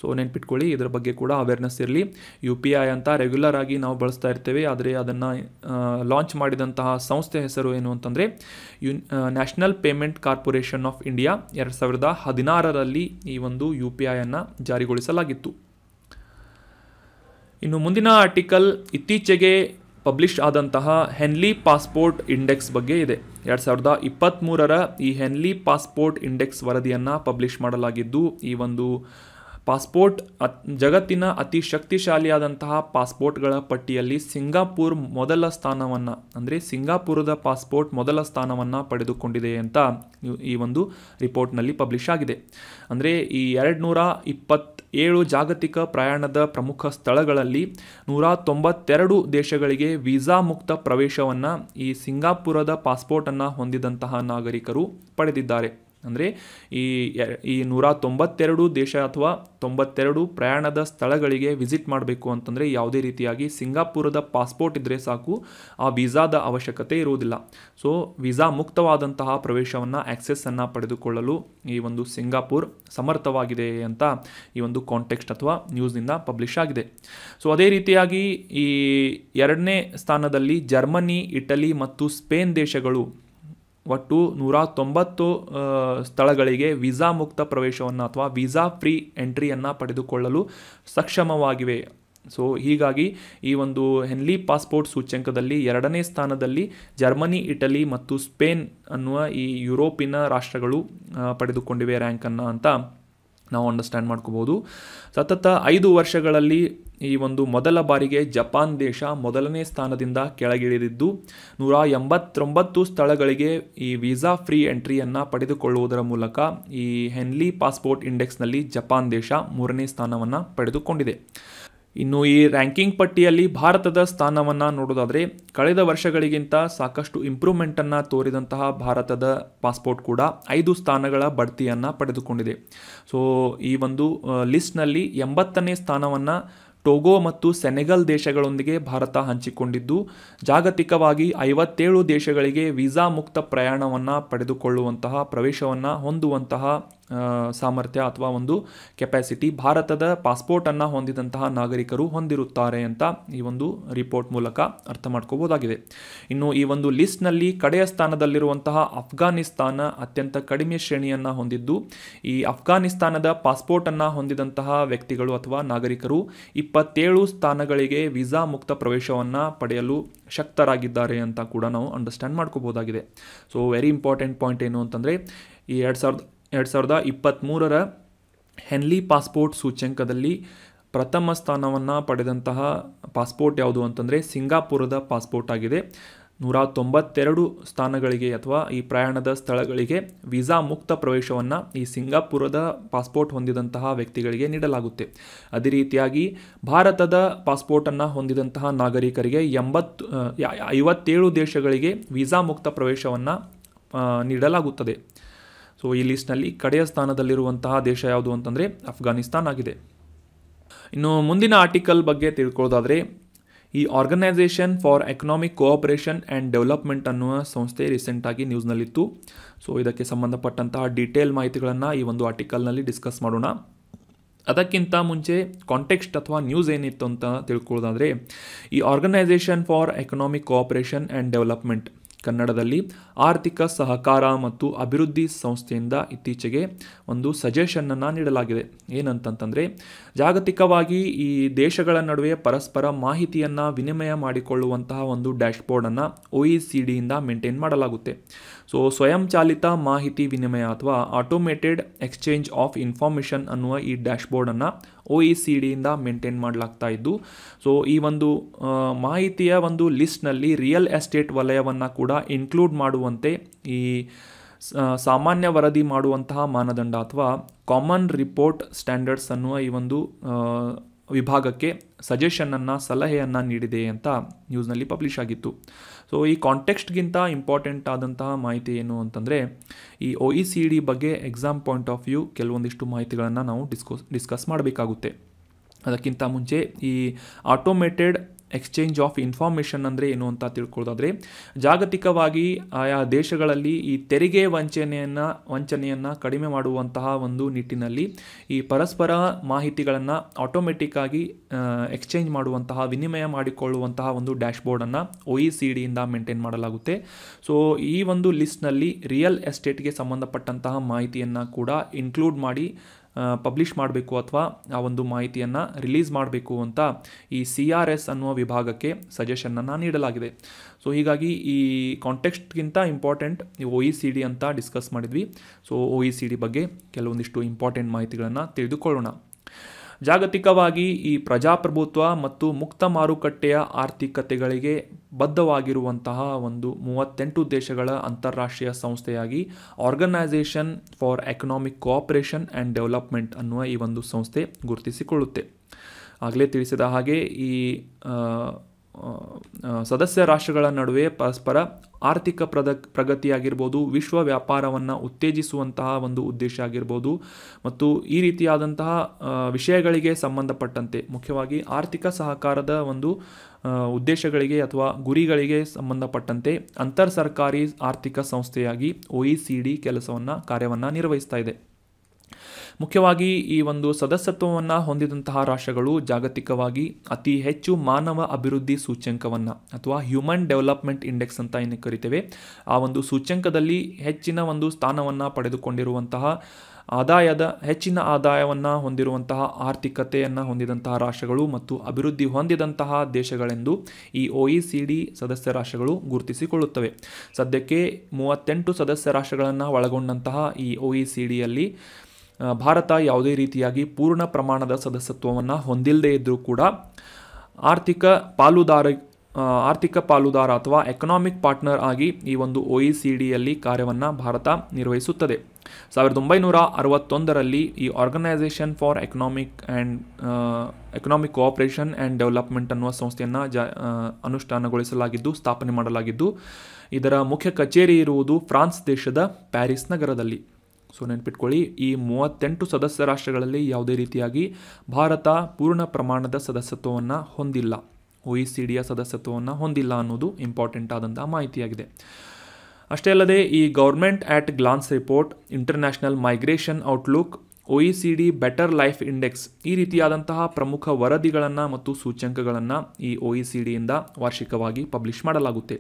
ಸೊ ನೆನ್ಪಿಟ್ಕೊಳ್ಳಿ ಇದರ ಬಗ್ಗೆ ಕೂಡ ಅವೇರ್ನೆಸ್ ಇರಲಿ ಯು ಪಿ ಐ ಅಂತ ರೆಗ್ಯುಲರ್ ಆಗಿ ನಾವು ಬಳಸ್ತಾ ಇರ್ತೇವೆ ಆದರೆ ಅದನ್ನು ಲಾಂಚ್ ಮಾಡಿದಂತಹ ಸಂಸ್ಥೆ ಹೆಸರು ಏನು ಅಂತಂದರೆ U National Payment Corporation of India ಎರಡು ಸಾವಿರದ ಹದಿನಾರರಲ್ಲಿ ಈ ಒಂದು ಯು ಪಿ ಅನ್ನು ಜಾರಿಗೊಳಿಸಲಾಗಿತ್ತು ಇನ್ನು ಮುಂದಿನ ಆರ್ಟಿಕಲ್ ಇತ್ತೀಚೆಗೆ ಪಬ್ಲಿಷ್ ಆದಂತಹ ಹೆನ್ಲಿ ಪಾಸ್ಪೋರ್ಟ್ ಇಂಡೆಕ್ಸ್ ಬಗ್ಗೆ ಇದೆ ಎರಡು ಸಾವಿರದ ಇಪ್ಪತ್ತ್ಮೂರರ ಈ ಹೆನ್ಲಿ ಪಾಸ್ಪೋರ್ಟ್ ಇಂಡೆಕ್ಸ್ ವರದಿಯನ್ನು ಪಬ್ಲಿಷ್ ಮಾಡಲಾಗಿದ್ದು ಈ ಒಂದು ಪಾಸ್ಪೋರ್ಟ್ ಅತ್ ಜಗತ್ತಿನ ಅತಿ ಶಕ್ತಿಶಾಲಿಯಾದಂತಹ ಪಾಸ್ಪೋರ್ಟ್ಗಳ ಪಟ್ಟಿಯಲ್ಲಿ ಸಿಂಗಾಪುರ್ ಮೊದಲ ಸ್ಥಾನವನ್ನು ಅಂದರೆ ಸಿಂಗಾಪುರದ ಪಾಸ್ಪೋರ್ಟ್ ಮೊದಲ ಸ್ಥಾನವನ್ನು ಪಡೆದುಕೊಂಡಿದೆ ಅಂತ ಈ ಒಂದು ರಿಪೋರ್ಟ್ನಲ್ಲಿ ಪಬ್ಲಿಷ್ ಆಗಿದೆ ಅಂದರೆ ಈ ಎರಡು ನೂರ ಇಪ್ಪತ್ತು ಏಳು ಜಾಗತಿಕ ಪ್ರಯಾಣದ ಪ್ರಮುಖ ಸ್ಥಳಗಳಲ್ಲಿ ನೂರ ತೊಂಬತ್ತೆರಡು ದೇಶಗಳಿಗೆ ವೀಸಾ ಮುಕ್ತ ಪ್ರವೇಶವನ್ನು ಈ ಸಿಂಗಾಪುರದ ಪಾಸ್ಪೋರ್ಟನ್ನು ಹೊಂದಿದಂತಹ ನಾಗರಿಕರು ಪಡೆದಿದ್ದಾರೆ ಅಂದರೆ ಈ ಈ ನೂರ ತೊಂಬತ್ತೆರಡು ದೇಶ ಅಥವಾ ತೊಂಬತ್ತೆರಡು ಪ್ರಯಾಣದ ಸ್ಥಳಗಳಿಗೆ ವಿಸಿಟ್ ಮಾಡಬೇಕು ಅಂತಂದರೆ ಯಾವುದೇ ರೀತಿಯಾಗಿ ಸಿಂಗಾಪುರದ ಪಾಸ್ಪೋರ್ಟ್ ಇದ್ದರೆ ಸಾಕು ಆ ವೀಸಾದ ಅವಶ್ಯಕತೆ ಇರುವುದಿಲ್ಲ ಸೊ ವೀಸಾ ಮುಕ್ತವಾದಂತಹ ಪ್ರವೇಶವನ್ನು ಆ್ಯಕ್ಸೆಸ್ಸನ್ನು ಪಡೆದುಕೊಳ್ಳಲು ಈ ಒಂದು ಸಿಂಗಾಪುರ್ ಸಮರ್ಥವಾಗಿದೆ ಅಂತ ಈ ಒಂದು ಕಾಂಟೆಕ್ಸ್ಟ್ ಅಥವಾ ನ್ಯೂಸ್ನಿಂದ ಪಬ್ಲಿಷ್ ಆಗಿದೆ ಸೊ ಅದೇ ರೀತಿಯಾಗಿ ಈ ಎರಡನೇ ಸ್ಥಾನದಲ್ಲಿ ಜರ್ಮನಿ ಇಟಲಿ ಮತ್ತು ಸ್ಪೇನ್ ದೇಶಗಳು ಒಟ್ಟು ನೂರ ತೊಂಬತ್ತು ಸ್ಥಳಗಳಿಗೆ ವೀಸಾ ಮುಕ್ತ ಪ್ರವೇಶವನ್ನು ಅಥವಾ ವೀಸಾ ಫ್ರೀ ಎಂಟ್ರಿಯನ್ನು ಪಡೆದುಕೊಳ್ಳಲು ಸಕ್ಷಮವಾಗಿವೆ ಸೊ ಹೀಗಾಗಿ ಈ ಒಂದು ಹೆನ್ಲಿ ಪಾಸ್ಪೋರ್ಟ್ ಸೂಚ್ಯಂಕದಲ್ಲಿ ಎರಡನೇ ಸ್ಥಾನದಲ್ಲಿ ಜರ್ಮನಿ ಇಟಲಿ ಮತ್ತು ಸ್ಪೇನ್ ಅನ್ನುವ ಈ ಯುರೋಪಿನ ರಾಷ್ಟ್ರಗಳು ಪಡೆದುಕೊಂಡಿವೆ ರ್ಯಾಂಕನ್ನು ಅಂತ ನಾವು ಅಂಡರ್ಸ್ಟ್ಯಾಂಡ್ ಮಾಡ್ಕೋಬೋದು ಸತತ ಐದು ವರ್ಷಗಳಲ್ಲಿ ಈ ಒಂದು ಮೊದಲ ಬಾರಿಗೆ ಜಪಾನ್ ದೇಶ ಮೊದಲನೇ ಸ್ಥಾನದಿಂದ ಕೆಳಗಿಳಿದಿದ್ದು ನೂರ ಎಂಬತ್ತೊಂಬತ್ತು ಸ್ಥಳಗಳಿಗೆ ಈ ವೀಸಾ ಫ್ರೀ ಎಂಟ್ರಿಯನ್ನು ಪಡೆದುಕೊಳ್ಳುವುದರ ಮೂಲಕ ಈ ಹೆನ್ಲಿ ಪಾಸ್ಪೋರ್ಟ್ ಇಂಡೆಕ್ಸ್ನಲ್ಲಿ ಜಪಾನ್ ದೇಶ ಮೂರನೇ ಸ್ಥಾನವನ್ನು ಪಡೆದುಕೊಂಡಿದೆ ಇನ್ನು ಈ ರ್ಯಾಂಕಿಂಗ್ ಪಟ್ಟಿಯಲ್ಲಿ ಭಾರತದ ಸ್ಥಾನವನ್ನು ನೋಡೋದಾದರೆ ಕಳೆದ ವರ್ಷಗಳಿಗಿಂತ ಸಾಕಷ್ಟು ಇಂಪ್ರೂವ್ಮೆಂಟನ್ನು ತೋರಿದಂತಹ ಭಾರತದ ಪಾಸ್ಪೋರ್ಟ್ ಕೂಡ ಐದು ಸ್ಥಾನಗಳ ಬಡ್ತಿಯನ್ನು ಪಡೆದುಕೊಂಡಿದೆ ಸೊ ಈ ಒಂದು ಲಿಸ್ಟ್ನಲ್ಲಿ ಎಂಬತ್ತನೇ ಸ್ಥಾನವನ್ನು ಟೋಗೋ ಮತ್ತು ಸೆನೆಗಲ್ ದೇಶಗಳೊಂದಿಗೆ ಭಾರತ ಹಂಚಿಕೊಂಡಿದ್ದು ಜಾಗತಿಕವಾಗಿ ಐವತ್ತೇಳು ದೇಶಗಳಿಗೆ ವೀಸಾ ಮುಕ್ತ ಪ್ರಯಾಣವನ್ನು ಪಡೆದುಕೊಳ್ಳುವಂತಹ ಪ್ರವೇಶವನ್ನು ಹೊಂದುವಂತಹ ಸಾಮರ್ಥ್ಯ ಅಥವಾ ಒಂದು ಕೆಪ್ಯಾಸಿಟಿ ಭಾರತದ ಪಾಸ್ಪೋರ್ಟನ್ನು ಹೊಂದಿದಂತಹ ನಾಗರಿಕರು ಹೊಂದಿರುತ್ತಾರೆ ಅಂತ ಈ ಒಂದು ರಿಪೋರ್ಟ್ ಮೂಲಕ ಅರ್ಥ ಮಾಡ್ಕೋಬೋದಾಗಿದೆ ಇನ್ನು ಈ ಒಂದು ಲಿಸ್ಟ್ನಲ್ಲಿ ಕಡೆಯ ಸ್ಥಾನದಲ್ಲಿರುವಂತಹ ಅಫ್ಘಾನಿಸ್ತಾನ ಅತ್ಯಂತ ಕಡಿಮೆ ಶ್ರೇಣಿಯನ್ನು ಹೊಂದಿದ್ದು ಈ ಅಫ್ಘಾನಿಸ್ತಾನದ ಪಾಸ್ಪೋರ್ಟನ್ನು ಹೊಂದಿದಂತಹ ವ್ಯಕ್ತಿಗಳು ಅಥವಾ ನಾಗರಿಕರು ಇಪ್ಪತ್ತೇಳು ಸ್ಥಾನಗಳಿಗೆ ವೀಸಾ ಮುಕ್ತ ಪ್ರವೇಶವನ್ನು ಪಡೆಯಲು ಶಕ್ತರಾಗಿದ್ದಾರೆ ಅಂತ ಕೂಡ ನಾವು ಅಂಡರ್ಸ್ಟ್ಯಾಂಡ್ ಮಾಡ್ಕೋಬೋದಾಗಿದೆ ಸೊ ವೆರಿ ಇಂಪಾರ್ಟೆಂಟ್ ಪಾಯಿಂಟ್ ಏನು ಅಂತಂದರೆ ಈ ಎರಡು ಸಾವಿರದ ಎರಡು ಸಾವಿರದ ಇಪ್ಪತ್ತ್ಮೂರರ ಹೆನ್ಲಿ ಪಾಸ್ಪೋರ್ಟ್ ಸೂಚ್ಯಂಕದಲ್ಲಿ ಪ್ರಥಮ ಸ್ಥಾನವನ್ನು ಪಡೆದಂತಹ ಪಾಸ್ಪೋರ್ಟ್ ಯಾವುದು ಅಂತಂದರೆ ಸಿಂಗಾಪುರದ ಪಾಸ್ಪೋರ್ಟ್ ಆಗಿದೆ ನೂರ ತೊಂಬತ್ತೆರಡು ಸ್ಥಾನಗಳಿಗೆ ಅಥವಾ ಈ ಪ್ರಯಾಣದ ಸ್ಥಳಗಳಿಗೆ ವೀಸಾ ಮುಕ್ತ ಪ್ರವೇಶವನ್ನು ಈ ಸಿಂಗಾಪುರದ ಪಾಸ್ಪೋರ್ಟ್ ಹೊಂದಿದಂತಹ ವ್ಯಕ್ತಿಗಳಿಗೆ ನೀಡಲಾಗುತ್ತೆ ಅದೇ ರೀತಿಯಾಗಿ ಭಾರತದ ಪಾಸ್ಪೋರ್ಟನ್ನು ಹೊಂದಿದಂತಹ ನಾಗರಿಕರಿಗೆ ಎಂಬತ್ತು ಐವತ್ತೇಳು ದೇಶಗಳಿಗೆ ವೀಸಾ ಮುಕ್ತ ಪ್ರವೇಶವನ್ನು ನೀಡಲಾಗುತ್ತದೆ ಸೊ ಈ ಲಿಸ್ಟ್ನಲ್ಲಿ ಕಡೆಯ ಸ್ಥಾನದಲ್ಲಿರುವಂತಹ ದೇಶ ಯಾವುದು ಅಂತಂದರೆ ಅಫ್ಘಾನಿಸ್ತಾನ್ ಆಗಿದೆ ಇನ್ನು ಮುಂದಿನ ಆರ್ಟಿಕಲ್ ಬಗ್ಗೆ ತಿಳ್ಕೊಳ್ಳೋದಾದರೆ ಈ Organisation for Economic Cooperation and Development ಅನ್ನುವ ಸಂಸ್ಥೆ ರೀಸೆಂಟಾಗಿ ನ್ಯೂಸ್ನಲ್ಲಿತ್ತು ಸೊ ಇದಕ್ಕೆ ಸಂಬಂಧಪಟ್ಟಂತಹ ಡೀಟೇಲ್ ಮಾಹಿತಿಗಳನ್ನು ಈ ಒಂದು ಆರ್ಟಿಕಲ್ನಲ್ಲಿ ಡಿಸ್ಕಸ್ ಮಾಡೋಣ ಅದಕ್ಕಿಂತ ಮುಂಚೆ ಕಾಂಟೆಕ್ಸ್ಟ್ ಅಥವಾ ನ್ಯೂಸ್ ಏನಿತ್ತು ಅಂತ ತಿಳ್ಕೊಳ್ಳೋದಾದರೆ ಈ Organisation for Economic Cooperation and Development ಕನ್ನಡದಲ್ಲಿ ಆರ್ಥಿಕ ಸಹಕಾರ ಮತ್ತು ಅಭಿವೃದ್ಧಿ ಸಂಸ್ಥೆಯಿಂದ ಇತ್ತೀಚೆಗೆ ಒಂದು ಸಜೆಷನನ್ನು ನೀಡಲಾಗಿದೆ ಏನಂತಂತಂದರೆ ಜಾಗತಿಕವಾಗಿ ಈ ದೇಶಗಳ ನಡುವೆ ಪರಸ್ಪರ ಮಾಹಿತಿಯನ್ನು ವಿನಿಮಯ ಮಾಡಿಕೊಳ್ಳುವಂತಹ ಒಂದು ಡ್ಯಾಶ್ಬೋರ್ಡನ್ನು ಒ ಇ ಸಿ ಡಿಯಿಂದ ಮೇಂಟೈನ್ ಮಾಡಲಾಗುತ್ತೆ ಸೊ ಸ್ವಯಂಚಾಲಿತ ಮಾಹಿತಿ ವಿನಿಮಯ ಅಥವಾ ಆಟೋಮೇಟೆಡ್ ಎಕ್ಸ್ಚೇಂಜ್ ಆಫ್ ಇನ್ಫಾರ್ಮೇಷನ್ ಅನ್ನುವ ಈ ಡ್ಯಾಶ್ಬೋರ್ಡನ್ನು ಒ ಇ ಸಿ ಡಿಯಿಂದ ಮೇಂಟೈನ್ ಮಾಡಲಾಗ್ತಾ ಇದ್ದು ಸೊ ಈ ಒಂದು ಮಾಹಿತಿಯ ಒಂದು ಲಿಸ್ಟ್ನಲ್ಲಿ ರಿಯಲ್ ಎಸ್ಟೇಟ್ ವಲಯವನ್ನು ಕೂಡ ಇನ್ಕ್ಲೂಡ್ ಮಾಡುವ ಮಾಡುವಂತೆ ಈ ಸಾಮಾನ್ಯ ವರದಿ ಮಾಡುವಂತಹ ಮಾನದಂಡ ಅಥವಾ ಕಾಮನ್ ರಿಪೋರ್ಟ್ ಸ್ಟ್ಯಾಂಡರ್ಡ್ಸ್ ಅನ್ನುವ ಈ ಒಂದು ವಿಭಾಗಕ್ಕೆ ಸಜೆಷನನ್ನು ಸಲಹೆಯನ್ನು ನೀಡಿದೆ ಅಂತ ನ್ಯೂಸ್ನಲ್ಲಿ ಪಬ್ಲಿಷ್ ಆಗಿತ್ತು ಸೊ ಈ ಕಾಂಟೆಕ್ಸ್ಟ್ಗಿಂತ ಇಂಪಾರ್ಟೆಂಟ್ ಆದಂತಹ ಮಾಹಿತಿ ಏನು ಅಂತಂದರೆ ಈ ಒ ಇ ಸಿ ಡಿ ಬಗ್ಗೆ ಎಕ್ಸಾಮ್ ಪಾಯಿಂಟ್ ಆಫ್ ವ್ಯೂ ಕೆಲವೊಂದಿಷ್ಟು ಮಾಹಿತಿಗಳನ್ನು ನಾವು ಡಿಸ್ಕೋಸ್ ಡಿಸ್ಕಸ್ ಮಾಡಬೇಕಾಗುತ್ತೆ ಅದಕ್ಕಿಂತ ಮುಂಚೆ ಈ ಆಟೋಮೇಟೆಡ್ ಎಕ್ಸ್ಚೇಂಜ್ ಆಫ್ ಇನ್ಫಾರ್ಮೇಷನ್ ಅಂದರೆ ಏನು ಅಂತ ತಿಳ್ಕೊಳ್ಳೋದಾದರೆ ಜಾಗತಿಕವಾಗಿ ಆಯಾ ದೇಶಗಳಲ್ಲಿ ಈ ತೆರಿಗೆ ವಂಚನೆಯನ್ನು ವಂಚನೆಯನ್ನು ಕಡಿಮೆ ಮಾಡುವಂತಹ ಒಂದು ನಿಟ್ಟಿನಲ್ಲಿ ಈ ಪರಸ್ಪರ ಮಾಹಿತಿಗಳನ್ನು ಆಟೋಮೆಟಿಕ್ಕಾಗಿ ಎಕ್ಸ್ಚೇಂಜ್ ಮಾಡುವಂತಹ ವಿನಿಮಯ ಮಾಡಿಕೊಳ್ಳುವಂತಹ ಒಂದು ಡ್ಯಾಶ್ಬೋರ್ಡನ್ನು ಬೋರ್ಡನ್ನು ಒ ಇ ಸಿ ಡಿಯಿಂದ ಮೇಂಟೈನ್ ಮಾಡಲಾಗುತ್ತೆ ಸೊ ಈ ಒಂದು ಲಿಸ್ಟ್ನಲ್ಲಿ ರಿಯಲ್ ಎಸ್ಟೇಟ್ಗೆ ಸಂಬಂಧಪಟ್ಟಂತಹ ಮಾಹಿತಿಯನ್ನು ಕೂಡ ಇನ್ಕ್ಲೂಡ್ ಮಾಡಿ ಪಬ್ಲಿಷ್ ಮಾಡಬೇಕು ಅಥವಾ ಆ ಒಂದು ಮಾಹಿತಿಯನ್ನು ರಿಲೀಸ್ ಮಾಡಬೇಕು ಅಂತ ಈ ಸಿ ಆರ್ ಎಸ್ ಅನ್ನುವ ವಿಭಾಗಕ್ಕೆ ಸಜೆಷನನ್ನು ನೀಡಲಾಗಿದೆ ಸೊ ಹೀಗಾಗಿ ಈ ಕಾಂಟೆಕ್ಸ್ಟ್ಗಿಂತ important O E C D ಅಂತ ಡಿಸ್ಕಸ್ ಮಾಡಿದ್ವಿ so O E C D ಬಗ್ಗೆ ಕೆಲವೊಂದಿಷ್ಟು ಇಂಪಾರ್ಟೆಂಟ್ ಮಾಹಿತಿಗಳನ್ನು ತಿಳಿದುಕೊಳ್ಳೋಣ ಜಾಗತಿಕವಾಗಿ ಈ ಪ್ರಜಾಪ್ರಭುತ್ವ ಮತ್ತು ಮುಕ್ತ ಮಾರುಕಟ್ಟೆಯ ಆರ್ಥಿಕತೆಗಳಿಗೆ ಬದ್ಧವಾಗಿರುವಂತಹ ಒಂದು ಮೂವತ್ತೆಂಟು ದೇಶಗಳ ಅಂತಾರಾಷ್ಟ್ರೀಯ ಸಂಸ್ಥೆಯಾಗಿ Organisation for Economic Cooperation and Development ಅನ್ನುವ ಈ ಒಂದು ಸಂಸ್ಥೆ ಗುರುತಿಸಿಕೊಳ್ಳುತ್ತೆ ಆಗಲೇ ತಿಳಿಸಿದ ಹಾಗೆ ಈ ಸದಸ್ಯ ರಾಷ್ಟ್ರಗಳ ನಡುವೆ ಪರಸ್ಪರ ಆರ್ಥಿಕ ಪ್ರದ ಪ್ರಗತಿಯಾಗಿರ್ಬೋದು ವಿಶ್ವ ವ್ಯಾಪಾರವನ್ನು ಉತ್ತೇಜಿಸುವಂತಹ ಒಂದು ಉದ್ದೇಶ ಆಗಿರ್ಬೋದು ಮತ್ತು ಈ ರೀತಿಯಾದಂತಹ ವಿಷಯಗಳಿಗೆ ಸಂಬಂಧಪಟ್ಟಂತೆ ಮುಖ್ಯವಾಗಿ ಆರ್ಥಿಕ ಸಹಕಾರದ ಒಂದು ಉದ್ದೇಶಗಳಿಗೆ ಅಥವಾ ಗುರಿಗಳಿಗೆ ಸಂಬಂಧಪಟ್ಟಂತೆ ಅಂತರ್ ಸರ್ಕಾರಿ ಆರ್ಥಿಕ ಸಂಸ್ಥೆಯಾಗಿ ಒ ಇ ಸಿ ಡಿ ಕೆಲಸವನ್ನು ಕಾರ್ಯವನ್ನು ನಿರ್ವಹಿಸ್ತಾ ಇದೆ ಮುಖ್ಯವಾಗಿ ಈ ಒಂದು ಸದಸ್ಯತ್ವವನ್ನು ಹೊಂದಿದಂತಹ ರಾಷ್ಟ್ರಗಳು ಜಾಗತಿಕವಾಗಿ ಅತಿ ಹೆಚ್ಚು ಮಾನವ ಅಭಿವೃದ್ಧಿ ಸೂಚ್ಯಂಕವನ್ನು ಅಥವಾ ಹ್ಯೂಮನ್ ಡೆವಲಪ್ಮೆಂಟ್ ಇಂಡೆಕ್ಸ್ ಅಂತ ಏನು ಕರಿತೇವೆ ಆ ಒಂದು ಸೂಚ್ಯಂಕದಲ್ಲಿ ಹೆಚ್ಚಿನ ಒಂದು ಸ್ಥಾನವನ್ನು ಪಡೆದುಕೊಂಡಿರುವಂತಹ ಆದಾಯದ ಹೆಚ್ಚಿನ ಆದಾಯವನ್ನು ಹೊಂದಿರುವಂತಹ ಆರ್ಥಿಕತೆಯನ್ನು ಹೊಂದಿದಂತಹ ರಾಷ್ಟ್ರಗಳು ಮತ್ತು ಅಭಿವೃದ್ಧಿ ಹೊಂದಿದಂತಹ ದೇಶಗಳೆಂದು ಈ ಒ ಇ ಸಿ ಡಿ ಸದಸ್ಯ ರಾಷ್ಟ್ರಗಳು ಗುರುತಿಸಿಕೊಳ್ಳುತ್ತವೆ ಸದ್ಯಕ್ಕೆ ಮೂವತ್ತೆಂಟು ಸದಸ್ಯ ರಾಷ್ಟ್ರಗಳನ್ನು ಒಳಗೊಂಡಂತಹ ಈ ಒ ಇ e ಸಿ ಡಿಯಲ್ಲಿ ಭಾರತ ಯಾವುದೇ ರೀತಿಯಾಗಿ ಪೂರ್ಣ ಪ್ರಮಾಣದ ಸದಸ್ಯತ್ವವನ್ನು ಹೊಂದಿಲ್ಲದೇ ಇದ್ದರೂ ಕೂಡ ಆರ್ಥಿಕ ಪಾಲುದಾರ ಆರ್ಥಿಕ ಪಾಲುದಾರ ಅಥವಾ ಎಕನಾಮಿಕ್ ಪಾರ್ಟ್ನರ್ ಆಗಿ ಈ ಒಂದು ಒ ಇ ಸಿ ಡಿಯಲ್ಲಿ ಕಾರ್ಯವನ್ನು ಭಾರತ ನಿರ್ವಹಿಸುತ್ತದೆ ಸಾವಿರದ ಒಂಬೈನೂರ ಅರವತ್ತೊಂದರಲ್ಲಿ ಈ Organisation for Economic and Economic Cooperation and Development ಅನ್ನುವ ಸಂಸ್ಥೆಯನ್ನು ಜ ಅನುಷ್ಠಾನಗೊಳಿಸಲಾಗಿದ್ದು ಸ್ಥಾಪನೆ ಮಾಡಲಾಗಿದ್ದು ಇದರ ಮುಖ್ಯ ಕಚೇರಿ ಇರುವುದು ಫ್ರಾನ್ಸ್ ದೇಶದ ಪ್ಯಾರಿಸ್ ನಗರದಲ್ಲಿ ಸೊ ನೆನ್ಪಿಟ್ಕೊಳ್ಳಿ ಈ ಮೂವತ್ತೆಂಟು ಸದಸ್ಯ ರಾಷ್ಟ್ರಗಳಲ್ಲಿ ಯಾವುದೇ ರೀತಿಯಾಗಿ ಭಾರತ ಪೂರ್ಣ ಪ್ರಮಾಣದ ಸದಸ್ಯತ್ವವನ್ನು ಹೊಂದಿಲ್ಲ ಒ ಇ ಸಿ ಡಿಯ ಸದಸ್ಯತ್ವವನ್ನು ಹೊಂದಿಲ್ಲ ಅನ್ನೋದು ಇಂಪಾರ್ಟೆಂಟ್ ಆದಂತಹ ಮಾಹಿತಿಯಾಗಿದೆ ಅಷ್ಟೇ ಅಲ್ಲದೆ ಈ government at glance report International Migration Outlook O E C D Better Life Index ಈ ರೀತಿಯಾದಂತಹ ಪ್ರಮುಖ ವರದಿಗಳನ್ನು ಮತ್ತು ಸೂಚ್ಯಂಕಗಳನ್ನು ಈ ಒ ಇ ಸಿ ಡಿಯಿಂದ ವಾರ್ಷಿಕವಾಗಿ ಪಬ್ಲಿಷ್ ಮಾಡಲಾಗುತ್ತೆ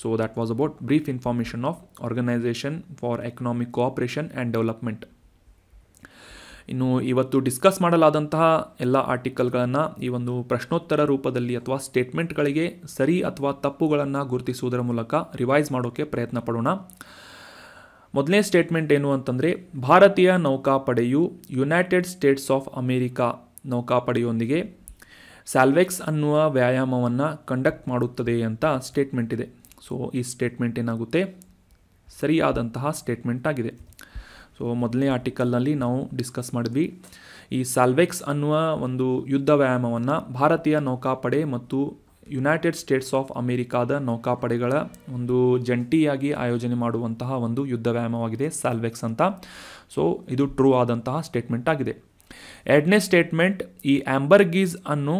So that was about brief information of Organization for Economic Cooperation and development ಇನ್ನು ಇವತ್ತು ಡಿಸ್ಕಸ್ ಮಾಡಲಾದಂತಹ ಎಲ್ಲ ಆರ್ಟಿಕಲ್ಗಳನ್ನು ಈ ಒಂದು ಪ್ರಶ್ನೋತ್ತರ ರೂಪದಲ್ಲಿ ಅಥವಾ ಸ್ಟೇಟ್ಮೆಂಟ್ಗಳಿಗೆ ಸರಿ ಅಥವಾ ತಪ್ಪುಗಳನ್ನು ಗುರುತಿಸುವುದರ ಮೂಲಕ ರಿವೈಸ್ ಮಾಡೋಕ್ಕೆ ಪ್ರಯತ್ನ ಪಡೋಣ ಮೊದಲನೇ ಸ್ಟೇಟ್ಮೆಂಟ್ ಏನು ಅಂತಂದರೆ ಭಾರತೀಯ ನೌಕಾಪಡೆಯು ಯುನೈಟೆಡ್ ಸ್ಟೇಟ್ಸ್ ಆಫ್ ಅಮೇರಿಕಾ ನೌಕಾಪಡೆಯೊಂದಿಗೆ ಸ್ಯಾಲ್ವೆಕ್ಸ್ ಅನ್ನುವ ವ್ಯಾಯಾಮವನ್ನು ಕಂಡಕ್ಟ್ ಮಾಡುತ್ತದೆ ಅಂತ ಸ್ಟೇಟ್ಮೆಂಟ್ ಇದೆ ಸೊ ಈ ಸ್ಟೇಟ್ಮೆಂಟ್ ಏನಾಗುತ್ತೆ ಸರಿಯಾದಂತಹ ಸ್ಟೇಟ್ಮೆಂಟ್ ಆಗಿದೆ ಸೊ ಮೊದಲನೇ ಆರ್ಟಿಕಲ್ನಲ್ಲಿ ನಾವು ಡಿಸ್ಕಸ್ ಮಾಡಿದ್ವಿ ಈ ಸಾಲ್ವೆಕ್ಸ್ ಅನ್ನುವ ಒಂದು ಯುದ್ಧ ವ್ಯಾಯಾಮವನ್ನು ಭಾರತೀಯ ನೌಕಾಪಡೆ ಮತ್ತು ಯುನೈಟೆಡ್ ಸ್ಟೇಟ್ಸ್ ಆಫ್ ಅಮೆರಿಕಾದ ನೌಕಾಪಡೆಗಳ ಒಂದು ಜಂಟಿಯಾಗಿ ಆಯೋಜನೆ ಮಾಡುವಂತಹ ಒಂದು ಯುದ್ಧ ವ್ಯಾಯಾಮವಾಗಿದೆ ಸಾಲ್ವೆಕ್ಸ್ ಅಂತ ಸೊ ಇದು ಟ್ರೂ ಆದಂತಹ ಸ್ಟೇಟ್ಮೆಂಟ್ ಆಗಿದೆ ಎರಡನೇ ಸ್ಟೇಟ್ಮೆಂಟ್ ಈ ಆ್ಯಂಬರ್ಗೀಸ್ ಅನ್ನು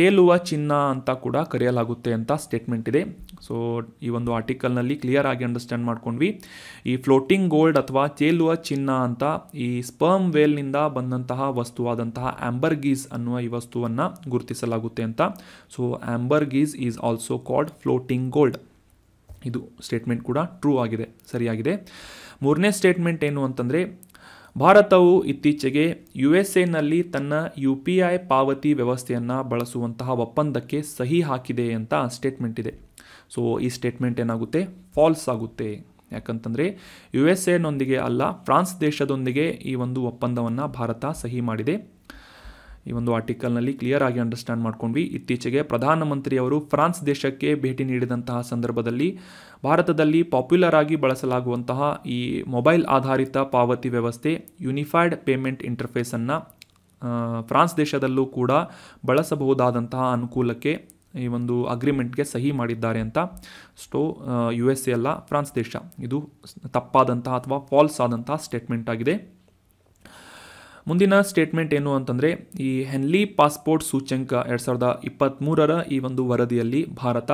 ತೇಲುವ ಚಿನ್ನ ಅಂತ ಕೂಡ ಕರೆಯಲಾಗುತ್ತೆ ಅಂತ ಸ್ಟೇಟ್ಮೆಂಟ್ ಇದೆ ಸೊ ಈ ಒಂದು ಆರ್ಟಿಕಲ್ನಲ್ಲಿ ಕ್ಲಿಯರ್ ಆಗಿ ಅಂಡರ್ಸ್ಟ್ಯಾಂಡ್ ಮಾಡ್ಕೊಂಡ್ವಿ ಈ ಫ್ಲೋಟಿಂಗ್ ಗೋಲ್ಡ್ ಅಥವಾ ಚೇಲುವ ಚಿನ್ನ ಅಂತ ಈ ಸ್ಪರ್ಮ್ ವೇಲ್ನಿಂದ ಬಂದಂತಹ ವಸ್ತುವಾದಂತಹ ಆಂಬರ್ಗೀಸ್ ಅನ್ನುವ ಈ ವಸ್ತುವನ್ನು ಗುರುತಿಸಲಾಗುತ್ತೆ ಅಂತ so ambergris is also called floating gold ಇದು ಸ್ಟೇಟ್ಮೆಂಟ್ ಕೂಡ ಟ್ರೂ ಆಗಿದೆ ಸರಿಯಾಗಿದೆ ಮೂರನೇ ಸ್ಟೇಟ್ಮೆಂಟ್ ಏನು ಅಂತಂದರೆ ಭಾರತವು ಇತ್ತೀಚೆಗೆ ಯು ಎಸ್ ಎನಲ್ಲಿ ತನ್ನ ಯು ಪಿ ಐ ಪಾವತಿ ವ್ಯವಸ್ಥೆಯನ್ನು ಬಳಸುವಂತಹ ಒಪ್ಪಂದಕ್ಕೆ ಸಹಿ ಹಾಕಿದೆ ಅಂತ ಸ್ಟೇಟ್ಮೆಂಟ್ ಇದೆ ಸೊ ಈ ಸ್ಟೇಟ್ಮೆಂಟ್ ಏನಾಗುತ್ತೆ ಫಾಲ್ಸ್ ಆಗುತ್ತೆ ಯಾಕಂತಂದರೆ ಯು ಎಸ್ ಎನೊಂದಿಗೆ ಅಲ್ಲ ಫ್ರಾನ್ಸ್ ದೇಶದೊಂದಿಗೆ ಈ ಒಂದು ಒಪ್ಪಂದವನ್ನು ಭಾರತ ಸಹಿ ಮಾಡಿದೆ ಈ ಒಂದು ಆರ್ಟಿಕಲ್ನಲ್ಲಿ ಕ್ಲಿಯರ್ ಆಗಿ ಅಂಡರ್ಸ್ಟ್ಯಾಂಡ್ ಮಾಡ್ಕೊಂಡ್ವಿ ಇತ್ತೀಚೆಗೆ ಪ್ರಧಾನಮಂತ್ರಿಯವರು ಫ್ರಾನ್ಸ್ ದೇಶಕ್ಕೆ ಭೇಟಿ ನೀಡಿದಂತಹ ಸಂದರ್ಭದಲ್ಲಿ ಭಾರತದಲ್ಲಿ ಪಾಪ್ಯುಲರ್ ಆಗಿ ಬಳಸಲಾಗುವಂತಹ ಈ ಮೊಬೈಲ್ ಆಧಾರಿತ ಪಾವತಿ ವ್ಯವಸ್ಥೆ ಯುನಿಫೈಡ್ ಪೇಮೆಂಟ್ ಇಂಟರ್ಫೇಸನ್ನು ಫ್ರಾನ್ಸ್ ದೇಶದಲ್ಲೂ ಕೂಡ ಬಳಸಬಹುದಾದಂತಹ ಅನುಕೂಲಕ್ಕೆ ಈ ಒಂದು ಅಗ್ರಿಮೆಂಟ್ಗೆ ಸಹಿ ಮಾಡಿದ್ದಾರೆ ಅಂತ ಸ್ಟೋ ಯು ಎಸ್ ಎ ಅಲ್ಲ ಫ್ರಾನ್ಸ್ ದೇಶ ಇದು ತಪ್ಪಾದಂತಹ ಅಥವಾ ಫಾಲ್ಸ್ ಆದಂತಹ ಸ್ಟೇಟ್ಮೆಂಟ್ ಆಗಿದೆ ಮುಂದಿನ ಸ್ಟೇಟ್ಮೆಂಟ್ ಏನು ಅಂತಂದರೆ ಈ ಹೆನ್ಲಿ ಪಾಸ್ಪೋರ್ಟ್ ಸೂಚ್ಯಂಕ ಎರಡು ಸಾವಿರದ ಇಪ್ಪತ್ತ್ಮೂರರ ಈ ಒಂದು ವರದಿಯಲ್ಲಿ ಭಾರತ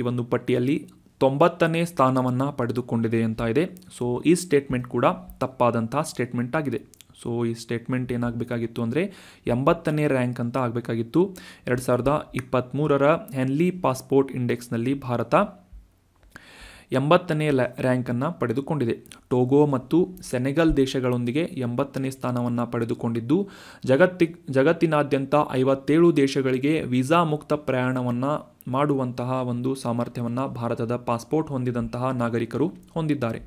ಈ ಒಂದು ಪಟ್ಟಿಯಲ್ಲಿ ತೊಂಬತ್ತನೇ ಸ್ಥಾನವನ್ನು ಪಡೆದುಕೊಂಡಿದೆ ಅಂತ ಇದೆ ಸೊ ಈ ಸ್ಟೇಟ್ಮೆಂಟ್ ಕೂಡ ತಪ್ಪಾದಂಥ ಸ್ಟೇಟ್ಮೆಂಟ್ ಆಗಿದೆ ಸೊ ಈ ಸ್ಟೇಟ್ಮೆಂಟ್ ಏನಾಗಬೇಕಾಗಿತ್ತು ಅಂದರೆ ಎಂಬತ್ತನೇ ರ್ಯಾಂಕ್ ಅಂತ ಆಗಬೇಕಾಗಿತ್ತು ಎರಡು ಸಾವಿರದ ಇಪ್ಪತ್ತ್ಮೂರರ ಹೆನ್ಲಿ ಪಾಸ್ಪೋರ್ಟ್ ಇಂಡೆಕ್ಸ್ನಲ್ಲಿ ಭಾರತ ಎಂಬತ್ತನೇ ರ್ಯಾಂಕನ್ನು ಪಡೆದುಕೊಂಡಿದೆ ಟೋಗೋ ಮತ್ತು ಸೆನೆಗಲ್ ದೇಶಗಳೊಂದಿಗೆ ಎಂಬತ್ತನೇ ಸ್ಥಾನವನ್ನು ಪಡೆದುಕೊಂಡಿದ್ದು ಜಗತ್ತಿ ಜಗತ್ತಿನಾದ್ಯಂತ ಐವತ್ತೇಳು ದೇಶಗಳಿಗೆ ವೀಸಾ ಮುಕ್ತ ಪ್ರಯಾಣವನ್ನು ಮಾಡುವಂತಹ ಒಂದು ಸಾಮರ್ಥ್ಯವನ್ನು ಭಾರತದ ಪಾಸ್ಪೋರ್ಟ್ ಹೊಂದಿದಂತಹ ನಾಗರಿಕರು ಹೊಂದಿದ್ದಾರೆ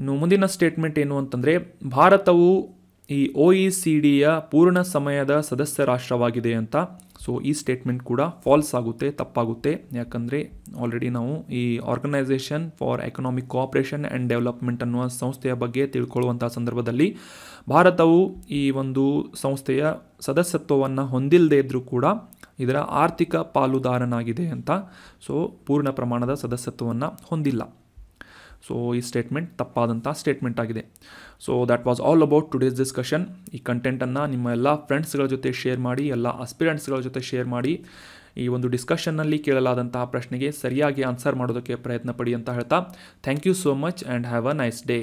ಇನ್ನು ಮುಂದಿನ ಸ್ಟೇಟ್ಮೆಂಟ್ ಏನು ಅಂತಂದರೆ ಭಾರತವು ಈ ಒ ಇ ಸಿ ಡಿಯ ಪೂರ್ಣ ಸಮಯದ ಸದಸ್ಯ ರಾಷ್ಟ್ರವಾಗಿದೆ ಅಂತ ಸೊ ಈ ಸ್ಟೇಟ್ಮೆಂಟ್ ಕೂಡ ಫಾಲ್ಸ್ ಆಗುತ್ತೆ ತಪ್ಪಾಗುತ್ತೆ ಯಾಕಂದರೆ ಆಲ್ರೆಡಿ ನಾವು ಈ Organisation for Economic Cooperation and Development ಅನ್ನುವ ಸಂಸ್ಥೆಯ ಬಗ್ಗೆ ತಿಳ್ಕೊಳ್ಳುವಂಥ ಸಂದರ್ಭದಲ್ಲಿ ಭಾರತವು ಈ ಒಂದು ಸಂಸ್ಥೆಯ ಸದಸ್ಯತ್ವವನ್ನು ಹೊಂದಿಲ್ಲದೇ ಇದ್ದರೂ ಕೂಡ ಇದರ ಆರ್ಥಿಕ ಪಾಲುದಾರನಾಗಿದೆ ಅಂತ ಸೊ ಪೂರ್ಣ ಪ್ರಮಾಣದ ಸದಸ್ಯತ್ವವನ್ನು ಹೊಂದಿಲ್ಲ ಸೊ ಈ ಸ್ಟೇಟ್ಮೆಂಟ್ ತಪ್ಪಾದಂಥ ಸ್ಟೇಟ್ಮೆಂಟ್ ಆಗಿದೆ so that was all about today's discussion ಈ ಕಂಟೆಂಟನ್ನು ನಿಮ್ಮ ಎಲ್ಲ ಫ್ರೆಂಡ್ಸ್ಗಳ ಜೊತೆ ಶೇರ್ ಮಾಡಿ ಎಲ್ಲ ಅಸ್ಪಿರೆಂಟ್ಸ್ಗಳ ಜೊತೆ ಶೇರ್ ಮಾಡಿ ಈ ಒಂದು ಡಿಸ್ಕಷನ್ನಲ್ಲಿ ಕೇಳಲಾದಂತಹ ಪ್ರಶ್ನೆಗೆ ಸರಿಯಾಗಿ ಆನ್ಸರ್ ಮಾಡೋದಕ್ಕೆ ಪ್ರಯತ್ನ ಪಡಿ ಅಂತ ಹೇಳ್ತಾ thank you so much and have a nice day